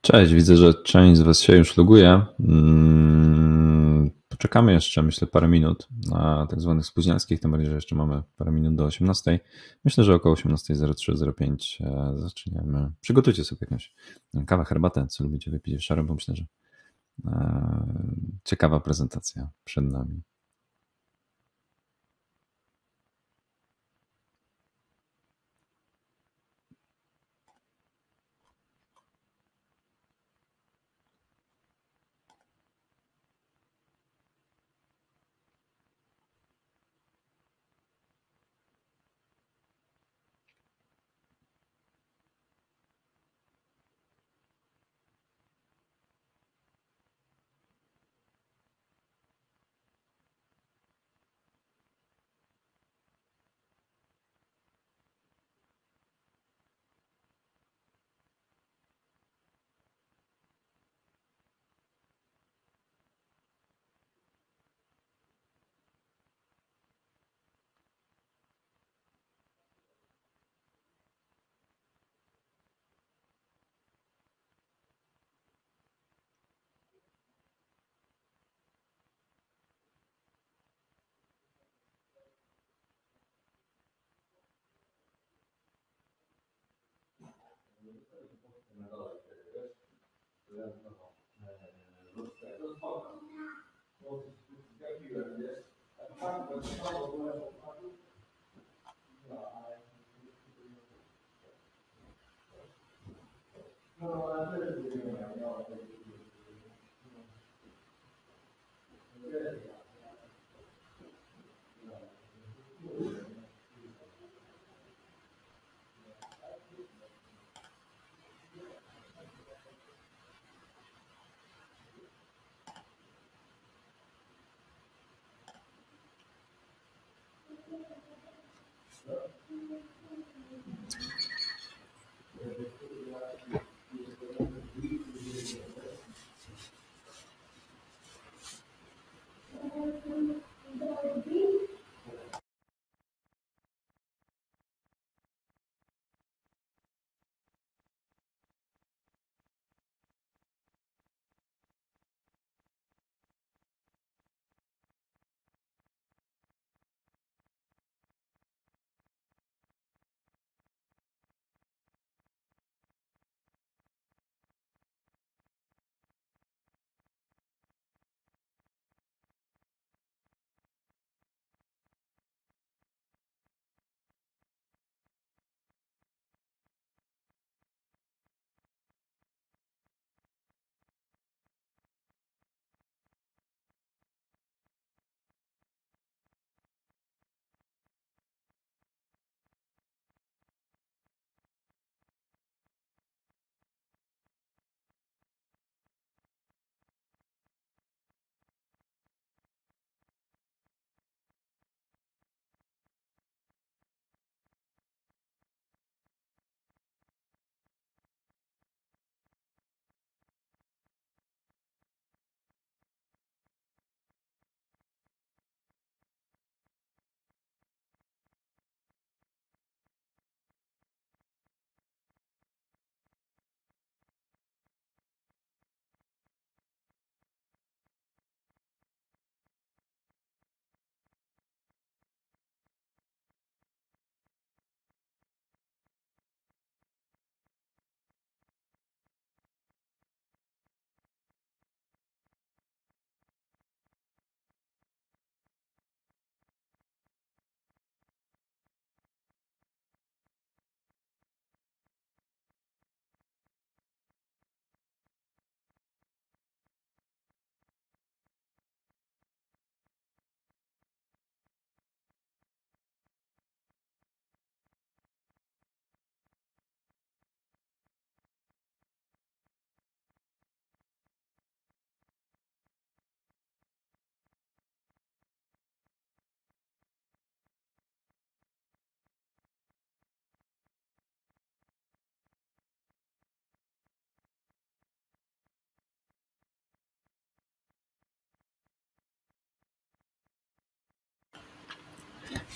Cześć, widzę, że część z Was się już loguje. Mm czekamy jeszcze, myślę, parę minut na tak zwanych spóźnialskich, tym bardziej, że jeszcze mamy parę minut do 18. Myślę, że około 18.03.05 e, zaczniemy. Przygotujcie sobie jakąś kawę, herbatę, co lubicie wypić wieczorem, bo myślę, że e, ciekawa prezentacja przed nami.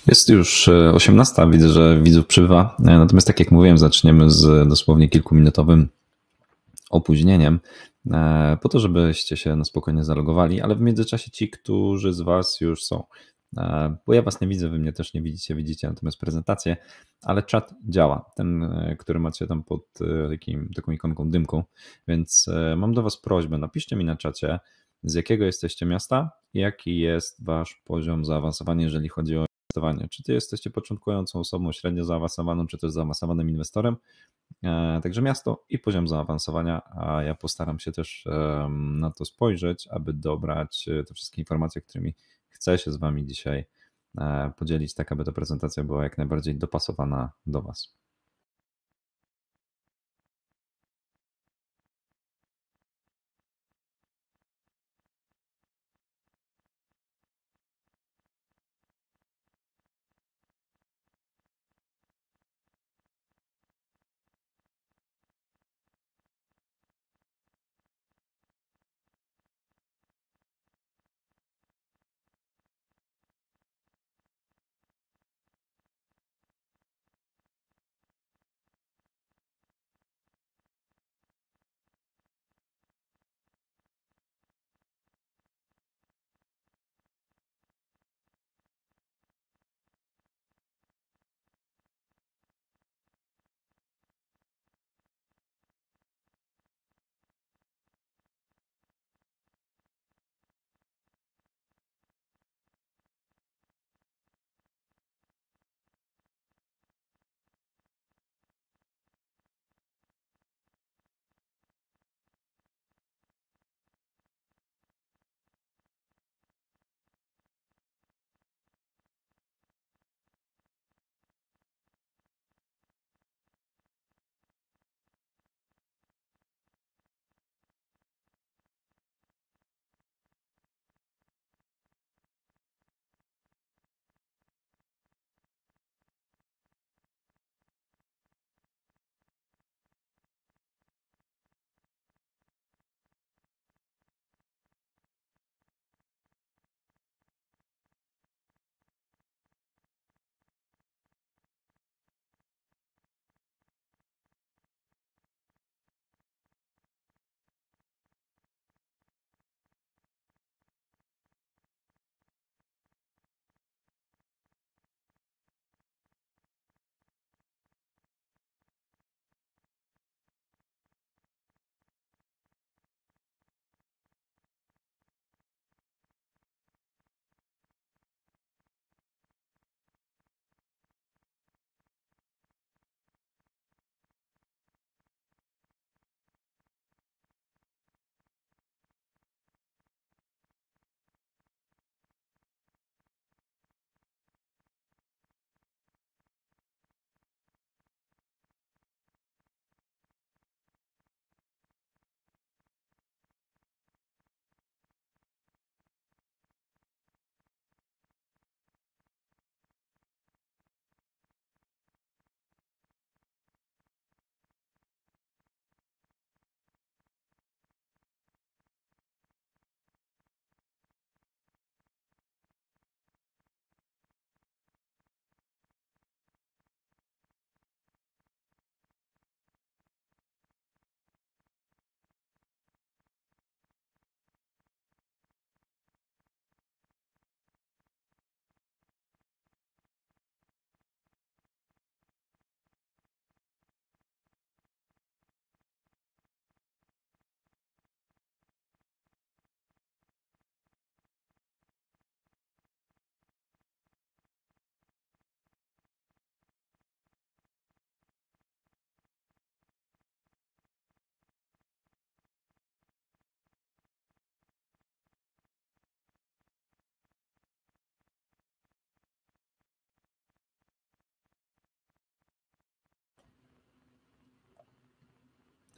Jest już 18, e, widzę, że widzów przybywa. E, natomiast tak jak mówiłem, zaczniemy z e, dosłownie kilkuminutowym opóźnieniem, po to, żebyście się na spokojnie zalogowali, ale w międzyczasie ci, którzy z Was już są, bo ja Was nie widzę, Wy mnie też nie widzicie, widzicie natomiast prezentację, ale czat działa, ten, który macie tam pod takim, taką ikonką dymką, więc mam do Was prośbę, napiszcie mi na czacie, z jakiego jesteście miasta, jaki jest Wasz poziom zaawansowania, jeżeli chodzi o inwestowanie. Czy ty jesteście początkującą osobą, średnio zaawansowaną, czy też zaawansowanym inwestorem? E, także miasto i poziom zaawansowania, a ja postaram się też na to spojrzeć, aby dobrać e, te wszystkie informacje, którymi chcę się z Wami dzisiaj e, podzielić, tak aby ta prezentacja była jak najbardziej dopasowana do Was.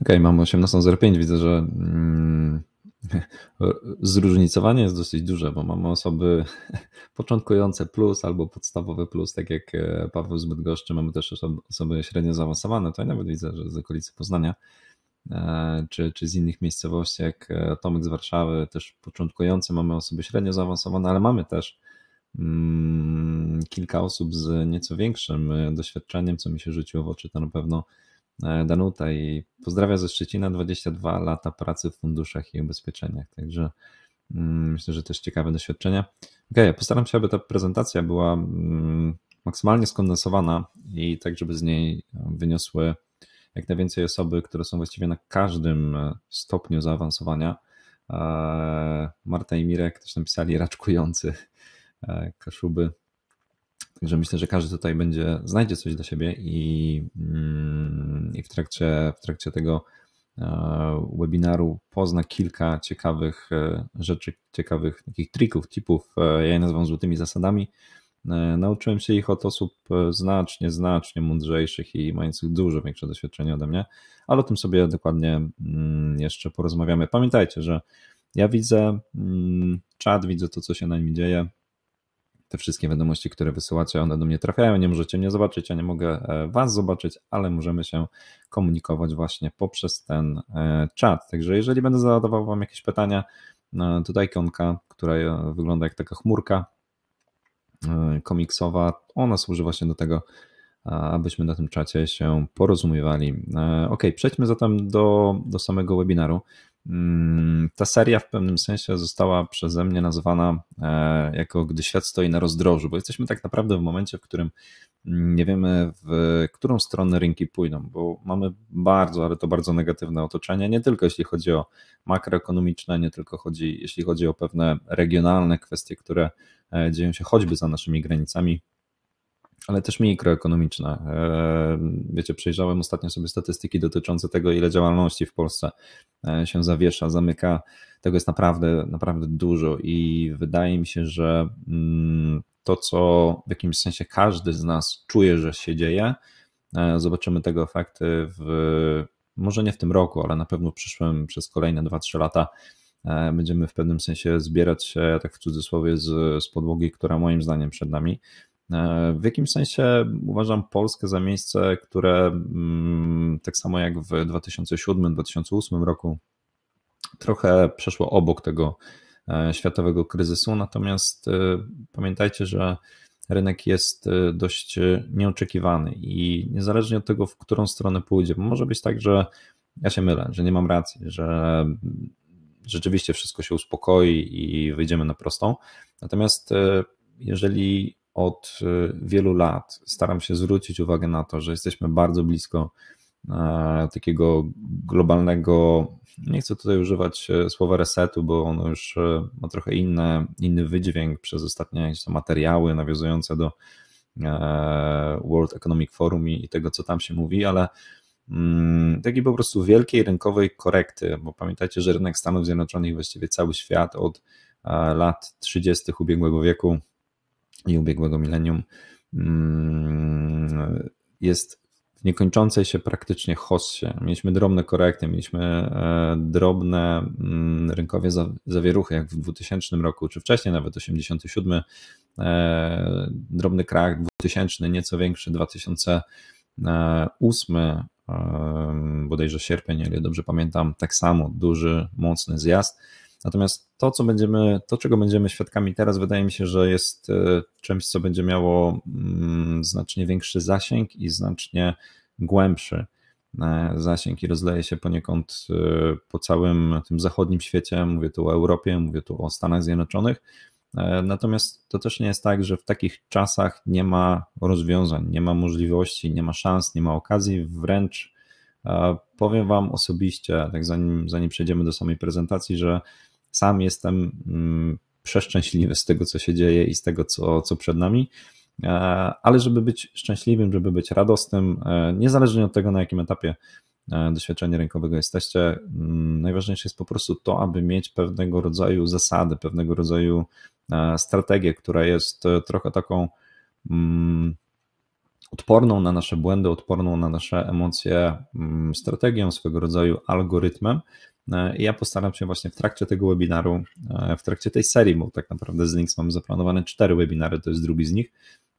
okay, mamy 18.05, widzę, że mm, zróżnicowanie jest dosyć duże, bo mamy osoby początkujące plus albo podstawowy plus, tak jak e, Paweł z Bydgoszczy, mamy też osoby średnio zaawansowane, to ja nawet widzę, że z okolicy Poznania, e, czy, czy z innych miejscowości, jak e, Tomek z Warszawy, też początkujące, mamy osoby średnio zaawansowane, ale mamy też mm, kilka osób z nieco większym doświadczeniem, co mi się rzuciło w oczy, to na pewno E, Danuta i pozdrawia ze Szczecina 22 lata pracy w funduszach i ubezpieczeniach. Także mm, myślę, że też ciekawe doświadczenie. Okej, okay, postaram się, aby ta prezentacja była mm, maksymalnie skondensowana i tak, żeby z niej e, wyniosły jak najwięcej osoby, które są właściwie na każdym e, stopniu zaawansowania. Marta i Mirek też napisali raczkujący kaszuby. Także myślę, że każdy tutaj będzie, znajdzie coś dla siebie i, mm, i w, trakcie, w trakcie tego e, webinaru pozna kilka ciekawych e, rzeczy, ciekawych takich trików, tipów, e, ja je nazywam złotymi zasadami. Nauczyłem się ich od osób znacznie, znacznie mądrzejszych i mających dużo większe doświadczenie ode mnie, ale o tym sobie dokładnie mm, jeszcze porozmawiamy. Pamiętajcie, że ja widzę mm, czat, widzę to, co się na nim dzieje te wszystkie wiadomości, które wysyłacie, one do mnie trafiają. Nie możecie mnie zobaczyć, ja nie mogę e, Was zobaczyć, ale możemy się komunikować właśnie poprzez ten e, czat. Także jeżeli będę zadawał Wam jakieś pytania, e, tutaj konka, która wygląda jak taka chmurka komiksowa, ona służy właśnie do tego, abyśmy na tym czacie się porozumiewali. Ok, przejdźmy zatem do, do samego webinaru. Mm, ta seria w pewnym sensie została przeze mnie nazwana e, jako Gdy świat stoi na rozdrożu, bo jesteśmy tak naprawdę w momencie, w którym nie wiemy, w którą stronę rynki pójdą, bo mamy bardzo, ale to bardzo negatywne otoczenie, nie tylko jeśli chodzi o makroekonomiczne, nie tylko chodzi, jeśli chodzi o pewne regionalne kwestie, które e, dzieją się choćby za naszymi granicami, ale też mikroekonomiczna. E, wiecie, przejrzałem ostatnio sobie statystyki dotyczące tego, ile działalności w Polsce e, się zawiesza, zamyka. Tego jest naprawdę, naprawdę dużo i wydaje mi się, że mm, to, co w jakimś sensie każdy z nas czuje, że się dzieje, e, zobaczymy tego efekty w, może nie w tym roku, ale na pewno w przyszłym przez kolejne 2-3 lata będziemy w pewnym sensie zbierać się, tak w cudzysłowie, z, z podłogi, która moim zdaniem przed nami E, w jakimś sensie uważam Polskę za miejsce, które mm, tak samo jak w 2007-2008 roku trochę przeszło obok tego e, światowego kryzysu. Natomiast e, pamiętajcie, że rynek jest dość nieoczekiwany i niezależnie od tego, w którą stronę pójdzie, może być tak, że ja się mylę, że nie mam racji, że rzeczywiście wszystko się uspokoi i wyjdziemy na prostą. Natomiast jeżeli od y, wielu lat staram się zwrócić uwagę na to, że jesteśmy bardzo blisko e, takiego globalnego, nie chcę tutaj używać e, słowa resetu, bo ono już e, ma trochę inne, inny wydźwięk przez ostatnie materiały nawiązujące do World Economic Forum i tego, co tam się mówi, ale mm, takiej po prostu wielkiej rynkowej korekty, bo pamiętajcie, że rynek Stanów Zjednoczonych, właściwie cały świat od lat 30. ubiegłego wieku i ubiegłego milenium mm, jest w niekończącej się praktycznie hossie. Mieliśmy drobne korekty, mieliśmy e, drobne mm, rynkowe zawieruchy, jak w 2000 roku, czy wcześniej nawet 87, e, drobny krach 2000, nieco większy 2008, e, bodajże sierpień, ile dobrze pamiętam, tak samo duży, mocny zjazd. Natomiast to, co będziemy, to, czego będziemy świadkami teraz, wydaje mi się, że jest e, czymś, co będzie miało mm, znacznie większy zasięg i znacznie głębszy e, zasięg i rozleje się poniekąd e, po całym tym zachodnim świecie. Mówię tu o Europie, mówię tu o Stanach Zjednoczonych. Natomiast to też nie jest tak, że w takich czasach nie ma rozwiązań, nie ma możliwości, nie ma szans, nie ma okazji, wręcz powiem Wam osobiście, tak zanim, zanim przejdziemy do samej prezentacji, że sam jestem mm, przeszczęśliwy z tego, co się dzieje i z tego, co, co przed nami. E, ale żeby być szczęśliwym, żeby być radosnym, e, niezależnie od tego, na jakim etapie e, doświadczenia rynkowego jesteście, mm, najważniejsze jest po prostu to, aby mieć pewnego rodzaju zasady, pewnego rodzaju strategię, która jest trochę taką mm, odporną na nasze błędy, odporną na nasze emocje strategią, swego rodzaju algorytmem, E, ja postaram się właśnie w trakcie tego webinaru, e, w trakcie tej serii, bo tak naprawdę z Links mamy zaplanowane cztery webinary, to jest drugi z nich,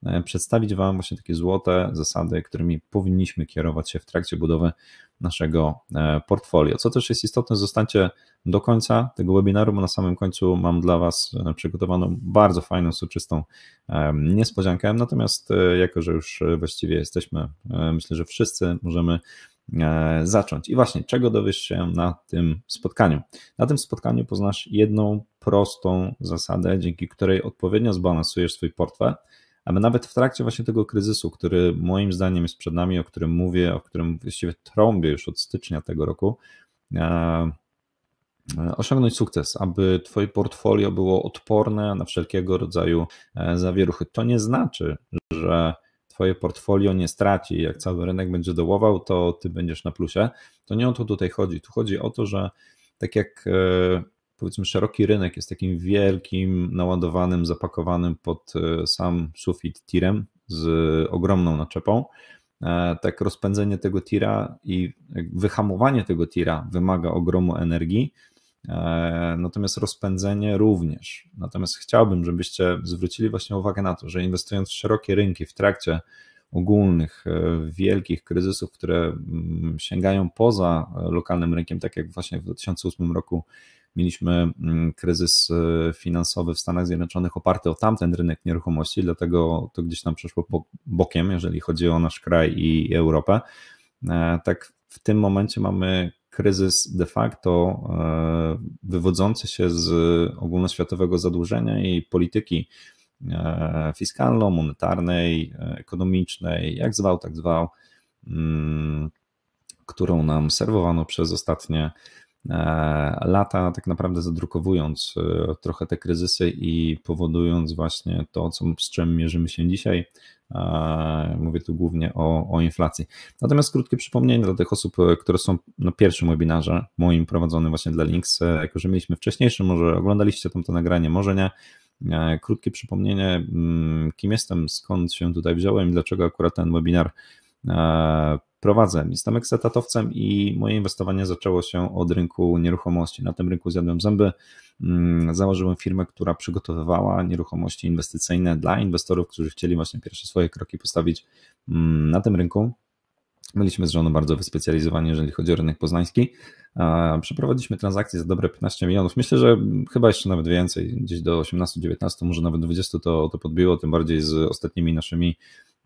e, przedstawić Wam właśnie takie złote zasady, którymi powinniśmy kierować się w trakcie budowy naszego portfolio. Co też jest istotne, zostańcie do końca tego webinaru, bo na samym końcu mam dla Was przygotowaną bardzo fajną, soczystą niespodziankę. Natomiast jako, że już właściwie jesteśmy, myślę, że wszyscy możemy E, zacząć. I właśnie, czego dowiesz się na tym spotkaniu? Na tym spotkaniu poznasz jedną prostą zasadę, dzięki której odpowiednio zbalansujesz swój portfel, aby nawet w trakcie właśnie tego kryzysu, który moim zdaniem jest przed nami, o którym mówię, o którym właściwie trąbię już od stycznia tego roku, e, e, osiągnąć sukces, aby Twoje portfolio było odporne na wszelkiego rodzaju zawieruchy. To nie znaczy, że twoje portfolio nie straci, jak cały rynek będzie dołował, to ty będziesz na plusie. To nie o to tutaj chodzi. Tu chodzi o to, że tak jak e, powiedzmy szeroki rynek jest takim wielkim, naładowanym, zapakowanym pod e, sam sufit tirem z ogromną naczepą, e, tak rozpędzenie tego tira i wyhamowanie tego tira wymaga ogromu energii E, natomiast rozpędzenie również. Natomiast chciałbym, żebyście zwrócili właśnie uwagę na to, że inwestując w szerokie rynki w trakcie ogólnych, e, wielkich kryzysów, które mm, sięgają poza lokalnym rynkiem, tak jak właśnie w 2008 roku mieliśmy mm, kryzys e, finansowy w Stanach Zjednoczonych oparty o tamten rynek nieruchomości, dlatego to gdzieś nam przeszło bokiem, jeżeli chodzi o nasz kraj i Europę. Tak w tym momencie mamy kryzys de facto e, wywodzący się z ogólnoświatowego zadłużenia i polityki e, fiskalno, monetarnej, ekonomicznej, jak zwał, tak zwał, mm, którą nam serwowano przez ostatnie E, lata, tak naprawdę zadrukowując e, trochę te kryzysy i powodując właśnie to, z czym mierzymy się dzisiaj. E, mówię tu głównie o, o inflacji. Natomiast krótkie przypomnienie dla tych osób, które są na pierwszym webinarze, moim prowadzonym właśnie dla Links, jako że mieliśmy wcześniejszy, może oglądaliście tam to nagranie, może nie. Krótkie przypomnienie, mm, kim jestem, skąd się tutaj wziąłem i dlaczego akurat ten webinar prowadzę. Jestem eksetatowcem i moje inwestowanie zaczęło się od rynku nieruchomości. Na tym rynku zjadłem zęby, mm, założyłem firmę, która przygotowywała nieruchomości inwestycyjne dla inwestorów, którzy chcieli właśnie pierwsze swoje kroki postawić mm, na tym rynku. Byliśmy z żoną bardzo wyspecjalizowani, jeżeli chodzi o rynek poznański. Przeprowadziliśmy transakcje za dobre 15 milionów. Myślę, że chyba jeszcze nawet więcej, gdzieś do 18-19, może nawet 20 to, to podbiło, tym bardziej z ostatnimi naszymi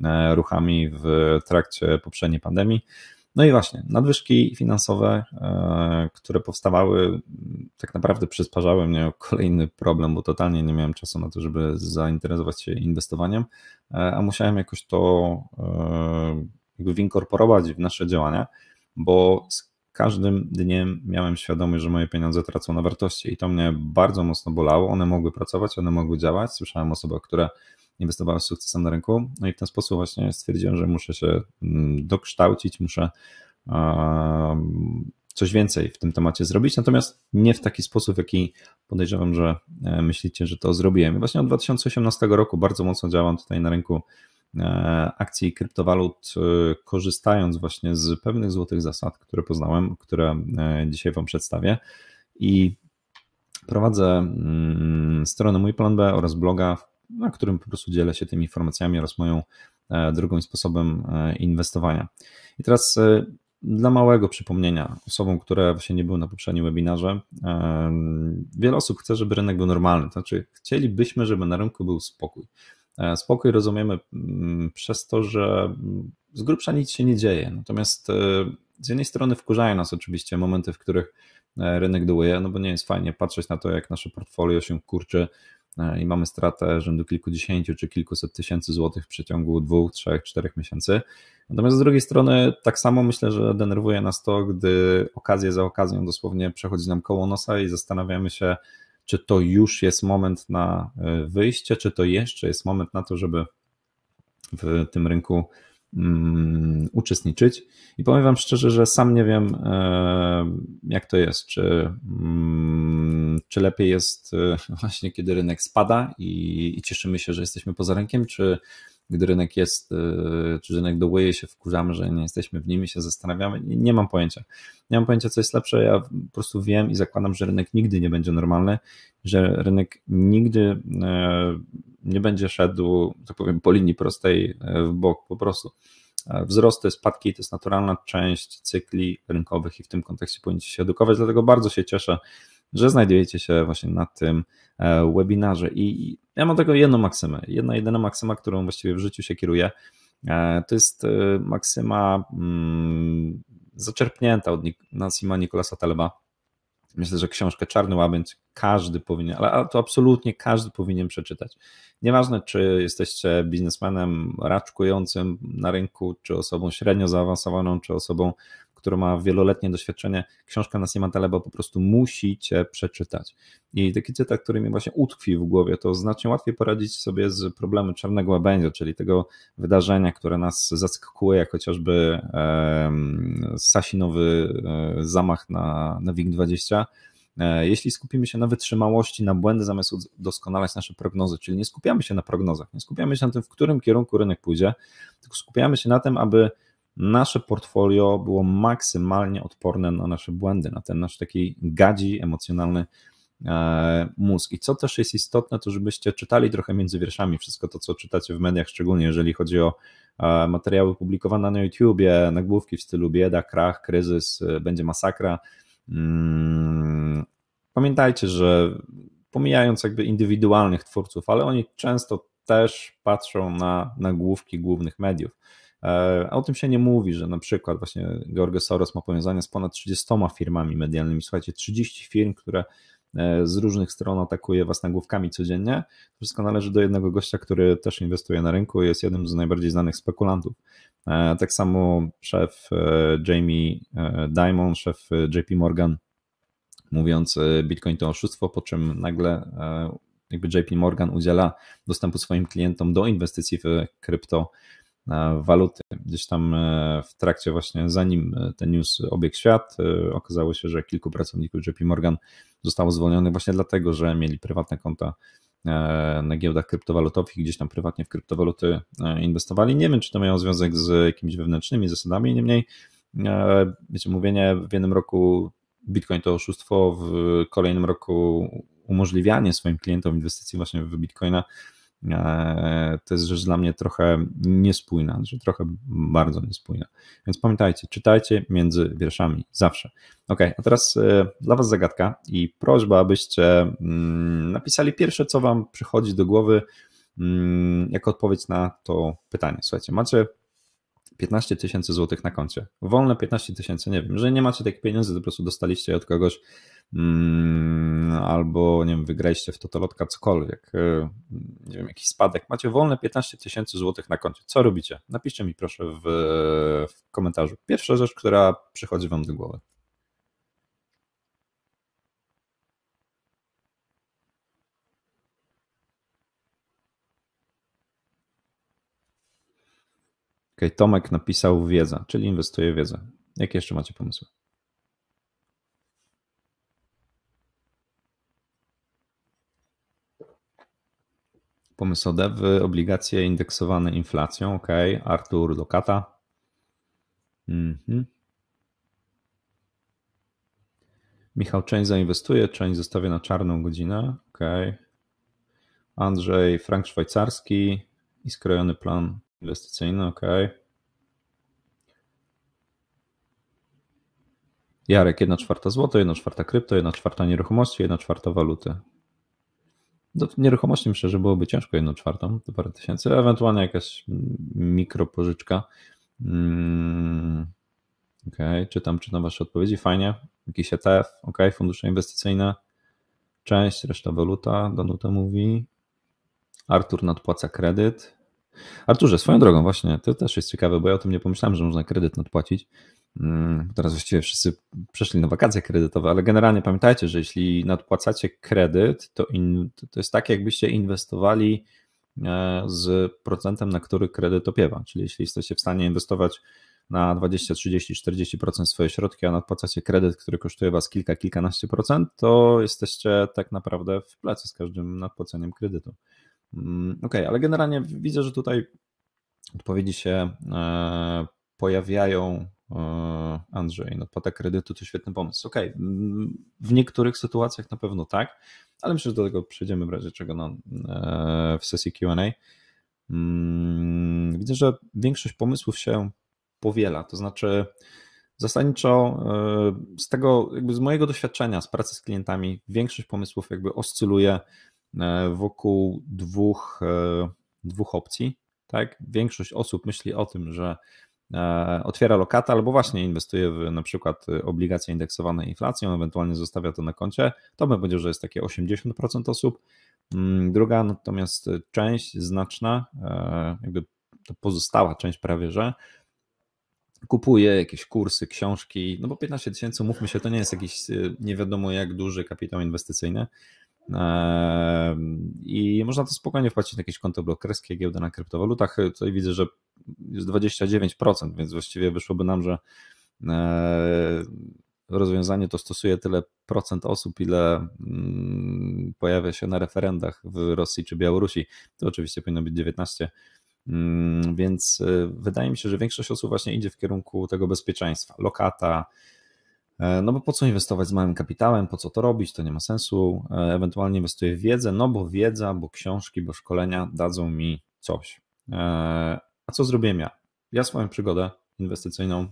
E, ruchami w trakcie poprzedniej pandemii. No i właśnie, nadwyżki finansowe, e, które powstawały, tak naprawdę przysparzały mnie o kolejny problem, bo totalnie nie miałem czasu na to, żeby zainteresować się inwestowaniem, e, a musiałem jakoś to jakby winkorporować w nasze działania, bo z każdym dniem miałem świadomość, że moje pieniądze tracą na wartości i to mnie bardzo mocno bolało. One mogły pracować, one mogły działać. Słyszałem osoby, które inwestowałem z sukcesem na rynku. No i w ten sposób właśnie stwierdziłem, że muszę się mm, dokształcić, muszę coś więcej w tym temacie zrobić, natomiast nie w taki sposób, w jaki podejrzewam, że e, myślicie, że to zrobiłem. właśnie od 2018 roku bardzo mocno działam tutaj na rynku e, akcji i kryptowalut, e, korzystając właśnie z pewnych złotych zasad, które poznałem, które dzisiaj Wam przedstawię. I prowadzę mm, stronę Mój Plan B oraz bloga, w na którym po prostu dzielę się tymi informacjami oraz moją e, drogą i sposobem e, inwestowania. I teraz e, dla małego przypomnienia osobom, które właśnie nie były na poprzednim webinarze, wiele osób chce, żeby rynek był normalny, to znaczy chcielibyśmy, żeby na rynku był spokój. Spokój rozumiemy mm, przez to, że mm, z grubsza nic się nie dzieje, natomiast z jednej strony wkurzają nas oczywiście momenty, w których rynek dołuje, no bo nie jest fajnie patrzeć na to, jak nasze portfolio się kurczy, E, i mamy stratę rzędu kilkudziesięciu czy kilkuset tysięcy złotych w przeciągu dwóch, trzech, czterech miesięcy. Natomiast z drugiej strony tak samo myślę, że denerwuje nas to, gdy okazję za okazją dosłownie przechodzi nam koło nosa i zastanawiamy się, czy to już jest moment na e, wyjście, czy to jeszcze jest moment na to, żeby w tym rynku Mm, uczestniczyć. I powiem Wam szczerze, że sam nie wiem, e, jak to jest. Czy, mm, czy lepiej jest e, właśnie, kiedy rynek spada i, i cieszymy się, że jesteśmy poza rynkiem, czy gdy rynek jest, e, czy rynek dołuje się, wkurzamy, że nie jesteśmy w nim i się zastanawiamy. Nie, nie mam pojęcia. Nie mam pojęcia, co jest lepsze. Ja po prostu wiem i zakładam, że rynek nigdy nie będzie normalny, że rynek nigdy e, nie będzie szedł, tak powiem, po linii prostej e, w bok po prostu. Wzrosty, spadki to jest naturalna część cykli rynkowych i w tym kontekście powinniście się edukować, dlatego bardzo się cieszę, że znajdujecie się właśnie na tym webinarze. I ja mam taką jedną maksymę. Jedna jedyna maksyma, którą właściwie w życiu się kieruję. E, to jest e, maksyma mm, zaczerpnięta od ma Nikolasa Taleba. Myślę, że książkę Czarny Łabędź każdy powinien, ale to absolutnie każdy powinien przeczytać. Nieważne, czy jesteście biznesmenem raczkującym na rynku, czy osobą średnio zaawansowaną, czy osobą która ma wieloletnie doświadczenie, książka nas nie ma tyle, bo po prostu musicie przeczytać. I taki cytat, który mi właśnie utkwi w głowie, to znacznie łatwiej poradzić sobie z problemem czarnego łabędzia, czyli tego wydarzenia, które nas zaskakuje, jak chociażby e, Sasinowy zamach na, na WIG-20, e, jeśli skupimy się na wytrzymałości, na błędy, zamiast doskonalać nasze prognozy, czyli nie skupiamy się na prognozach, nie skupiamy się na tym, w którym kierunku rynek pójdzie, tylko skupiamy się na tym, aby nasze portfolio było maksymalnie odporne na nasze błędy, na ten nasz taki gadzi, emocjonalny e, mózg. I co też jest istotne, to żebyście czytali trochę między wierszami wszystko to, co czytacie w mediach, szczególnie jeżeli chodzi o e, materiały publikowane na YouTubie, nagłówki w stylu bieda, krach, kryzys, e, będzie masakra. Mm, pamiętajcie, że pomijając jakby indywidualnych twórców, ale oni często też patrzą na nagłówki głównych mediów. E, a o tym się nie mówi, że na przykład właśnie George Soros ma powiązania z ponad 30 firmami medialnymi. Słuchajcie, 30 firm, które e, z różnych stron atakuje was nagłówkami codziennie. wszystko należy do jednego gościa, który też inwestuje na rynku i jest jednym z najbardziej znanych spekulantów. E, tak samo szef Jamie Dimon, szef JP Morgan, mówiąc Bitcoin to oszustwo, po czym nagle jakby JP Morgan udziela dostępu swoim klientom do inwestycji w krypto waluty. Gdzieś tam e, w trakcie właśnie, zanim e, ten news obiegł świat, e, okazało się, że kilku pracowników JP Morgan zostało zwolnionych właśnie dlatego, że mieli prywatne konta na giełdach kryptowalutowych i gdzieś tam prywatnie w kryptowaluty inwestowali. Nie wiem, czy to miało związek z jakimiś wewnętrznymi zasadami, niemniej wiecie, mówienie w jednym roku Bitcoin to oszustwo, w kolejnym roku umożliwianie swoim klientom inwestycji właśnie w Bitcoina E, to jest rzecz dla mnie trochę niespójna, że znaczy trochę bardzo niespójna. Więc pamiętajcie, czytajcie między wierszami zawsze. Ok, a teraz e, dla Was zagadka i prośba, abyście mm, napisali pierwsze, co Wam przychodzi do głowy mm, jako odpowiedź na to pytanie. Słuchajcie, macie 15 tysięcy złotych na koncie. Wolne 15 tysięcy, nie wiem, że nie macie takich pieniędzy, po prostu dostaliście je od kogoś mm, albo, nie wiem, wygraliście w Totolotka cokolwiek, y, nie wiem, jakiś spadek. Macie wolne 15 tysięcy złotych na koncie. Co robicie? Napiszcie mi proszę w, w komentarzu. Pierwsza rzecz, która przychodzi wam do głowy. Okay, Tomek napisał wiedza, czyli inwestuje w wiedzę. Jakie jeszcze macie pomysły? Pomysłodewy, obligacje indeksowane inflacją, ok. Artur Lokata. Mhm. Michał część zainwestuje, część zostawia na czarną godzinę, ok. Andrzej Frank Szwajcarski i skrojony plan Inwestycyjny, ok. Jarek, 1 czwarta złoto, 1 czwarta krypto, 1 czwarta nieruchomości, 1 czwarta waluty. Do nieruchomości myślę, że byłoby ciężko 1 czwartą, to parę tysięcy, ewentualnie jakaś mikropożyczka. Mm, ok, czytam, czytam Wasze odpowiedzi, fajnie. Jakiś ETF, ok, fundusze inwestycyjne, część, reszta waluta, Danuta mówi. Artur nadpłaca kredyt. Arturze, swoją drogą właśnie, to też jest ciekawe, bo ja o tym nie pomyślałem, że można kredyt nadpłacić. Mm, teraz właściwie wszyscy przeszli na wakacje kredytowe, ale generalnie pamiętajcie, że jeśli nadpłacacie kredyt, to, in, to jest tak, jakbyście inwestowali e, z procentem, na który kredyt opiewa. Czyli jeśli jesteście w stanie inwestować na 20, 30, 40% swoje środki, a nadpłacacie kredyt, który kosztuje Was kilka, kilkanaście procent, to jesteście tak naprawdę w plecy z każdym nadpłaceniem kredytu. Mm, okej, okay, ale generalnie widzę, że tutaj odpowiedzi się e, pojawiają. E, Andrzej, no płata kredytu to świetny pomysł. Okej, okay. Mm, w niektórych sytuacjach na pewno tak, ale myślę, że do tego przejdziemy w razie czego no, e, w sesji QA. Mm, widzę, że większość pomysłów się powiela, to znaczy zasadniczo z tego, jakby z mojego doświadczenia z pracy z klientami, większość pomysłów jakby oscyluje E, wokół dwóch, e, dwóch opcji. Tak? Większość osób myśli o tym, że e, otwiera lokatę albo właśnie inwestuje w na przykład obligacje indeksowane inflacją, ewentualnie zostawia to na koncie. To bym powiedział, że jest takie 80% osób. Mm, druga natomiast część znaczna, jakby to pozostała część prawie, że kupuje jakieś kursy, książki, no bo 15 tysięcy, mówmy się, to nie jest jakiś nie wiadomo jak duży kapitał inwestycyjny, i można to spokojnie wpłacić na jakieś konto blokerskie, giełdę na kryptowalutach. Tutaj widzę, że jest 29%, więc właściwie wyszłoby nam, że e, rozwiązanie to stosuje tyle procent osób, ile mm, pojawia się na referendach w Rosji czy Białorusi. To oczywiście powinno być 19. Mm, więc e, wydaje mi się, że większość osób właśnie idzie w kierunku tego bezpieczeństwa. Lokata, E, no bo po co inwestować z małym kapitałem, po co to robić, to nie ma sensu. E, ewentualnie inwestuję w wiedzę, no bo wiedza, bo książki, bo szkolenia dadzą mi coś. E, a co zrobiłem ja? Ja swoją przygodę inwestycyjną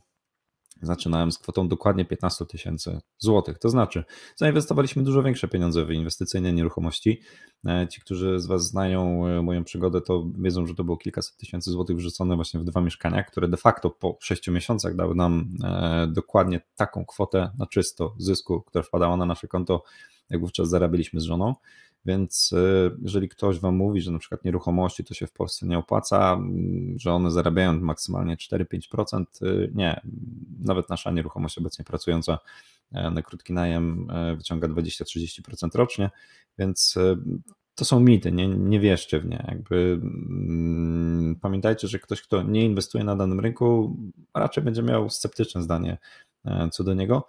zaczynałem z kwotą dokładnie 15 tysięcy złotych. To znaczy, zainwestowaliśmy dużo większe pieniądze w inwestycyjne nieruchomości. E, ci, którzy z Was znają e, moją przygodę, to wiedzą, że to było kilkaset tysięcy złotych wrzucone właśnie w dwa mieszkania, które de facto po 6 miesiącach dały nam e, dokładnie taką kwotę na czysto zysku, która wpadała na nasze konto, jak wówczas zarabiliśmy z żoną. Więc y, jeżeli ktoś wam mówi, że na przykład nieruchomości to się w Polsce nie opłaca, że one zarabiają maksymalnie 4-5%, y, nie. Nawet nasza nieruchomość obecnie pracująca e, na krótki najem e, wyciąga 20-30% rocznie, więc y, to są mity, nie, nie wierzcie w nie. Jakby, mm, pamiętajcie, że ktoś, kto nie inwestuje na danym rynku, raczej będzie miał sceptyczne zdanie e, co do niego.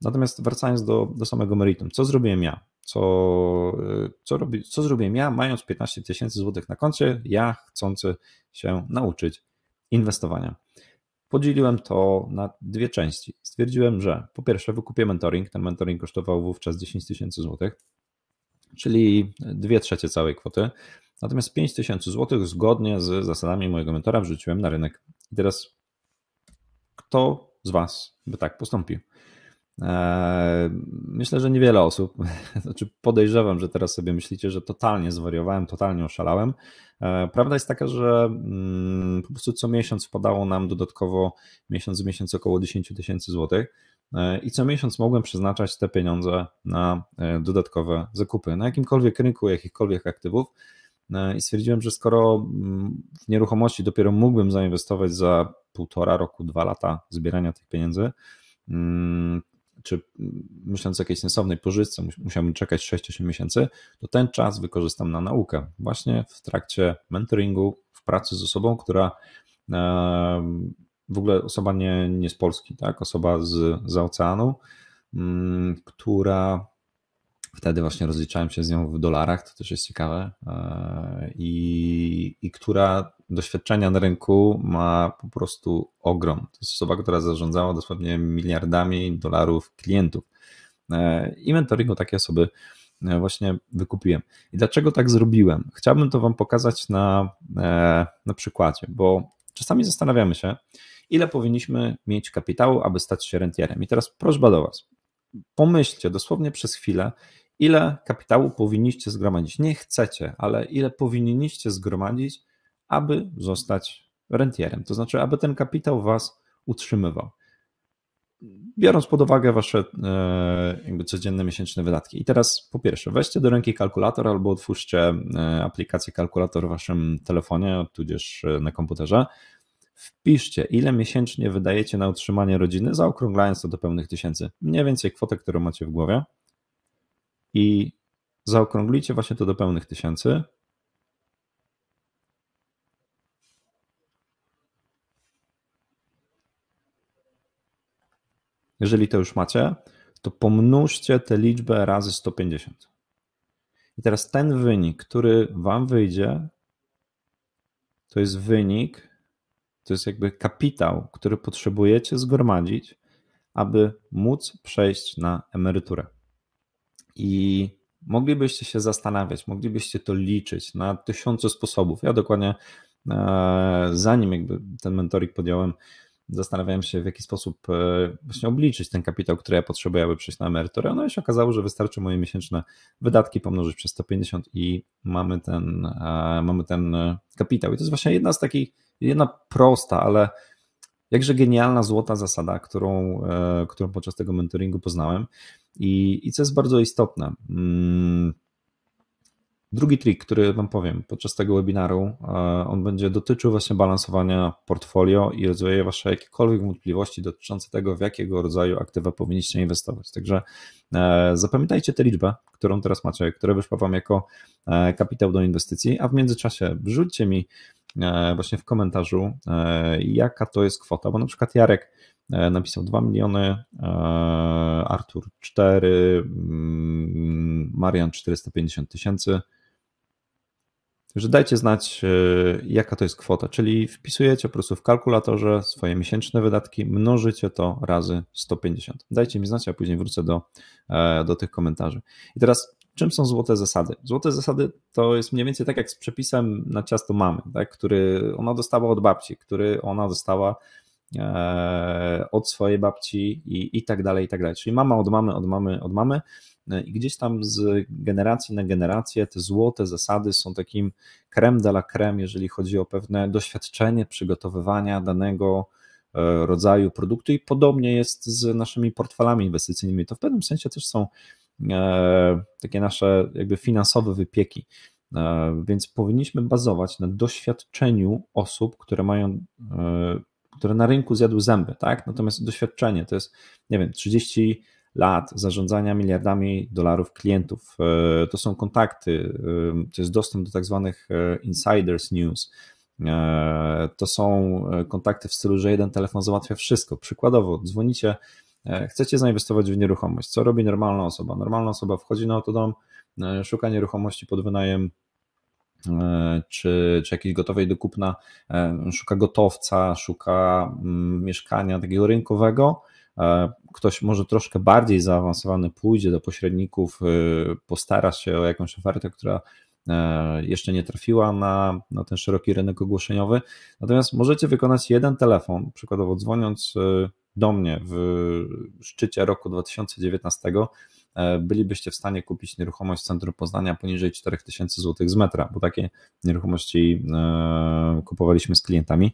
Natomiast wracając do, do samego meritum, co zrobiłem ja? co, y, co, robi, co zrobiłem ja, mając 15 tysięcy złotych na koncie, ja chcący się nauczyć inwestowania. Podzieliłem to na dwie części. Stwierdziłem, że po pierwsze wykupię mentoring. Ten mentoring kosztował wówczas 10 tysięcy złotych, czyli dwie trzecie całej kwoty. Natomiast 5 tysięcy złotych zgodnie z zasadami mojego mentora wrzuciłem na rynek. I teraz kto z Was by tak postąpił? Eee, myślę, że niewiele osób, znaczy podejrzewam, że teraz sobie myślicie, że totalnie zwariowałem, totalnie oszalałem. Eee, prawda jest taka, że mm, po prostu co miesiąc wpadało nam dodatkowo miesiąc w miesiąc około 10 tysięcy złotych eee, i co miesiąc mogłem przeznaczać te pieniądze na e, dodatkowe zakupy na jakimkolwiek rynku, jakichkolwiek aktywów. I stwierdziłem, że skoro mm, w nieruchomości dopiero mógłbym zainwestować za półtora roku, dwa lata zbierania tych pieniędzy, mm, czy myśląc o jakiejś sensownej pożyczce, musiałbym czekać 6-8 miesięcy, to ten czas wykorzystam na naukę, właśnie w trakcie mentoringu, w pracy z osobą, która w ogóle osoba nie, nie z Polski, tak? osoba z, z oceanu, mm, która Wtedy właśnie rozliczałem się z nią w dolarach, to też jest ciekawe, e, i, i która doświadczenia na rynku ma po prostu ogrom. To jest osoba, która zarządzała dosłownie miliardami dolarów klientów. E, I mentoringu takie osoby e, właśnie wykupiłem. I dlaczego tak zrobiłem? Chciałbym to Wam pokazać na, na przykładzie, bo czasami zastanawiamy się, ile powinniśmy mieć kapitału, aby stać się rentierem. I teraz prośba do Was. Pomyślcie dosłownie przez chwilę, ile kapitału powinniście zgromadzić? Nie chcecie, ale ile powinniście zgromadzić, aby zostać rentierem? To znaczy, aby ten kapitał was utrzymywał. Biorąc pod uwagę wasze e, jakby codzienne miesięczne wydatki. I teraz po pierwsze, weźcie do ręki kalkulator albo otwórzcie e, aplikację kalkulator w waszym telefonie, tudzież e, na komputerze. Wpiszcie, ile miesięcznie wydajecie na utrzymanie rodziny, zaokrąglając to do pełnych tysięcy. Mniej więcej kwotę, którą macie w głowie i zaokrąglicie właśnie to do pełnych tysięcy. Jeżeli to już macie, to pomnóżcie tę liczbę razy 150. I teraz ten wynik, który Wam wyjdzie, to jest wynik, to jest jakby kapitał, który potrzebujecie zgromadzić, aby móc przejść na emeryturę. I moglibyście się zastanawiać, moglibyście to liczyć na tysiące sposobów. Ja dokładnie e, zanim jakby ten mentoring podjąłem, zastanawiałem się, w jaki sposób e, właśnie obliczyć ten kapitał, który ja potrzebuję, aby przejść na emeryturę. No i się okazało, że wystarczy moje miesięczne wydatki pomnożyć przez 150 i mamy ten, e, mamy ten kapitał. I to jest właśnie jedna z takich, jedna prosta, ale jakże genialna, złota zasada, którą, e, którą podczas tego mentoringu poznałem i, i co jest bardzo istotne. Mm, drugi trik, który Wam powiem podczas tego webinaru, e, on będzie dotyczył właśnie balansowania portfolio i rozwoju Wasze jakiekolwiek wątpliwości dotyczące tego, w jakiego rodzaju aktywa powinniście inwestować. Także e, zapamiętajcie tę liczbę, którą teraz macie, która wyszła Wam jako kapitał do inwestycji, a w międzyczasie wrzućcie mi E, właśnie w komentarzu, e, jaka to jest kwota, bo na przykład Jarek e, napisał 2 miliony, Artur 4, mm, Marian 450 tysięcy. Że dajcie znać, jaka to jest kwota, czyli wpisujecie po prostu w kalkulatorze swoje miesięczne wydatki, mnożycie to razy 150. Dajcie mi znać, a później wrócę do, do tych komentarzy. I teraz Czym są złote zasady? Złote zasady to jest mniej więcej tak jak z przepisem na ciasto mamy, tak? który ona dostała od babci, który ona dostała e, od swojej babci i, i tak dalej, i tak dalej. Czyli mama od mamy, od mamy, od mamy e, i gdzieś tam z generacji na generację te złote zasady są takim creme de la creme, jeżeli chodzi o pewne doświadczenie przygotowywania danego e, rodzaju produktu i podobnie jest z naszymi portfelami inwestycyjnymi. To w pewnym sensie też są E, takie nasze jakby finansowe wypieki. E, więc powinniśmy bazować na doświadczeniu osób, które mają, e, które na rynku zjadły zęby, tak? Natomiast doświadczenie to jest, nie wiem, 30 lat zarządzania miliardami dolarów klientów. To są kontakty, to jest dostęp do tak zwanych insiders news. To są kontakty w stylu, że jeden telefon załatwia wszystko. Przykładowo, dzwonicie E, chcecie zainwestować w nieruchomość. Co robi normalna osoba? Normalna osoba wchodzi na autodom, e, szuka nieruchomości pod wynajem e, czy, czy jakiejś gotowej do kupna, szuka gotowca, szuka mm, mieszkania takiego rynkowego. Ktoś może troszkę bardziej zaawansowany pójdzie do pośredników, postara się o jakąś ofertę, która jeszcze nie trafiła na, na ten szeroki rynek ogłoszeniowy. Natomiast możecie wykonać jeden telefon, przykładowo dzwoniąc do mnie w szczycie roku 2019 e, bylibyście w stanie kupić nieruchomość w centrum Poznania poniżej 4000 zł z metra, bo takie nieruchomości e, kupowaliśmy z klientami.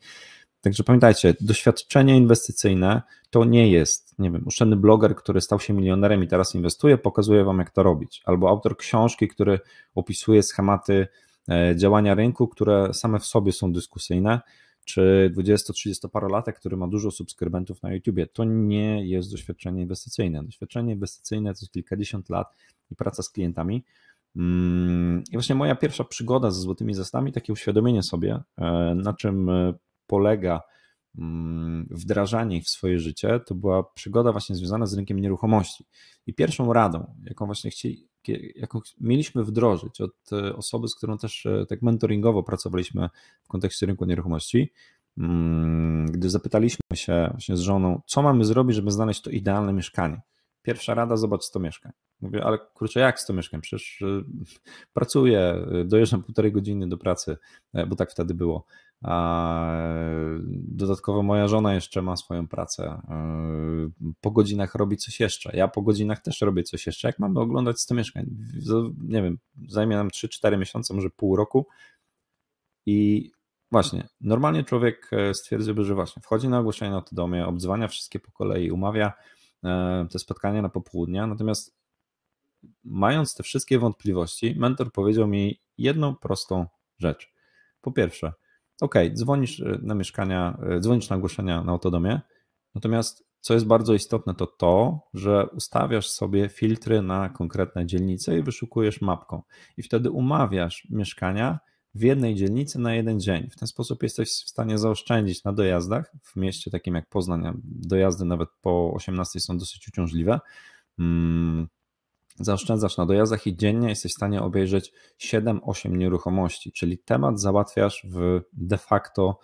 Także pamiętajcie, doświadczenie inwestycyjne to nie jest, nie wiem, uszczelny bloger, który stał się milionerem i teraz inwestuje, pokazuje wam, jak to robić, albo autor książki, który opisuje schematy e, działania rynku, które same w sobie są dyskusyjne czy 20-30 parolatek, który ma dużo subskrybentów na YouTubie. To nie jest doświadczenie inwestycyjne. Doświadczenie inwestycyjne to jest kilkadziesiąt lat i praca z klientami. Mm, I właśnie moja pierwsza przygoda ze złotymi zastami, takie uświadomienie sobie, e, na czym e, polega mm, wdrażanie ich w swoje życie, to była przygoda właśnie związana z rynkiem nieruchomości. I pierwszą radą, jaką właśnie chcieli, jaką mieliśmy wdrożyć od e, osoby, z którą też e, tak mentoringowo pracowaliśmy w kontekście rynku nieruchomości, mm, gdy zapytaliśmy się właśnie z żoną, co mamy zrobić, żeby znaleźć to idealne mieszkanie. Pierwsza rada, zobacz 100 mieszkań. Mówię, ale kurczę, jak 100 mieszkań? Przecież e, pracuję, dojeżdżam półtorej godziny do pracy, bo tak wtedy było. Dodatkowo moja żona jeszcze ma swoją pracę. E, po godzinach robi coś jeszcze. Ja po godzinach też robię coś jeszcze. Jak mamy oglądać 100 mieszkań? Nie wiem, zajmie nam 3-4 miesiące, może pół roku. I właśnie, normalnie człowiek e, stwierdziłby, że właśnie wchodzi na ogłoszenie na to domie, obdzwania wszystkie po kolei, umawia e, te spotkania na popołudnia. Natomiast mając te wszystkie wątpliwości, mentor powiedział mi jedną prostą rzecz. Po pierwsze, okej, okay, dzwonisz y, na mieszkania, y, dzwonisz na ogłoszenia na autodomie, natomiast co jest bardzo istotne, to to, że ustawiasz sobie filtry na konkretne dzielnice i wyszukujesz mapką. I wtedy umawiasz mieszkania w jednej dzielnicy na jeden dzień. W ten sposób jesteś w stanie zaoszczędzić na dojazdach. W mieście takim jak Poznań, dojazdy nawet po 18 są dosyć uciążliwe. Mm, Zaoszczędzasz na dojazdach i dziennie jesteś w stanie obejrzeć 7-8 nieruchomości, czyli temat załatwiasz w de facto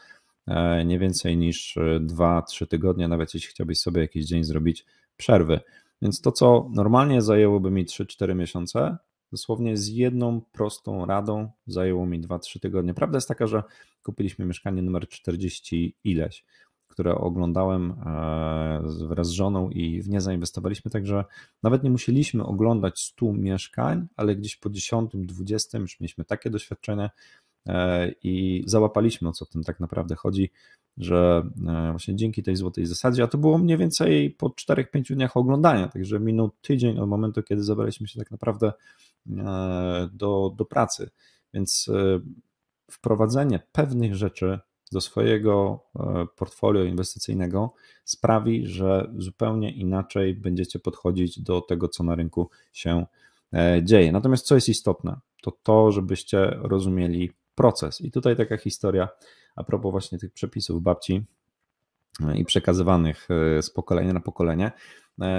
e, nie więcej niż 2-3 e, tygodnie, nawet jeśli chciałbyś sobie jakiś dzień zrobić przerwy. Więc to, co normalnie zajęłoby mi 3-4 miesiące, dosłownie z jedną prostą radą zajęło mi 2-3 tygodnie. Prawda jest taka, że kupiliśmy mieszkanie numer 40 ileś które oglądałem e, wraz z żoną i w nie zainwestowaliśmy, także nawet nie musieliśmy oglądać 100 mieszkań, ale gdzieś po 10, 20 już mieliśmy takie doświadczenie e, i załapaliśmy o co tym tak naprawdę chodzi, że e, właśnie dzięki tej złotej zasadzie, a to było mniej więcej po 4-5 dniach oglądania, także minął tydzień od momentu, kiedy zabraliśmy się tak naprawdę do, do pracy, więc wprowadzenie pewnych rzeczy do swojego e, portfolio inwestycyjnego sprawi, że zupełnie inaczej będziecie podchodzić do tego, co na rynku się e, dzieje. Natomiast co jest istotne, to to, żebyście rozumieli proces. I tutaj taka historia a propos właśnie tych przepisów babci e, i przekazywanych z pokolenia na pokolenie.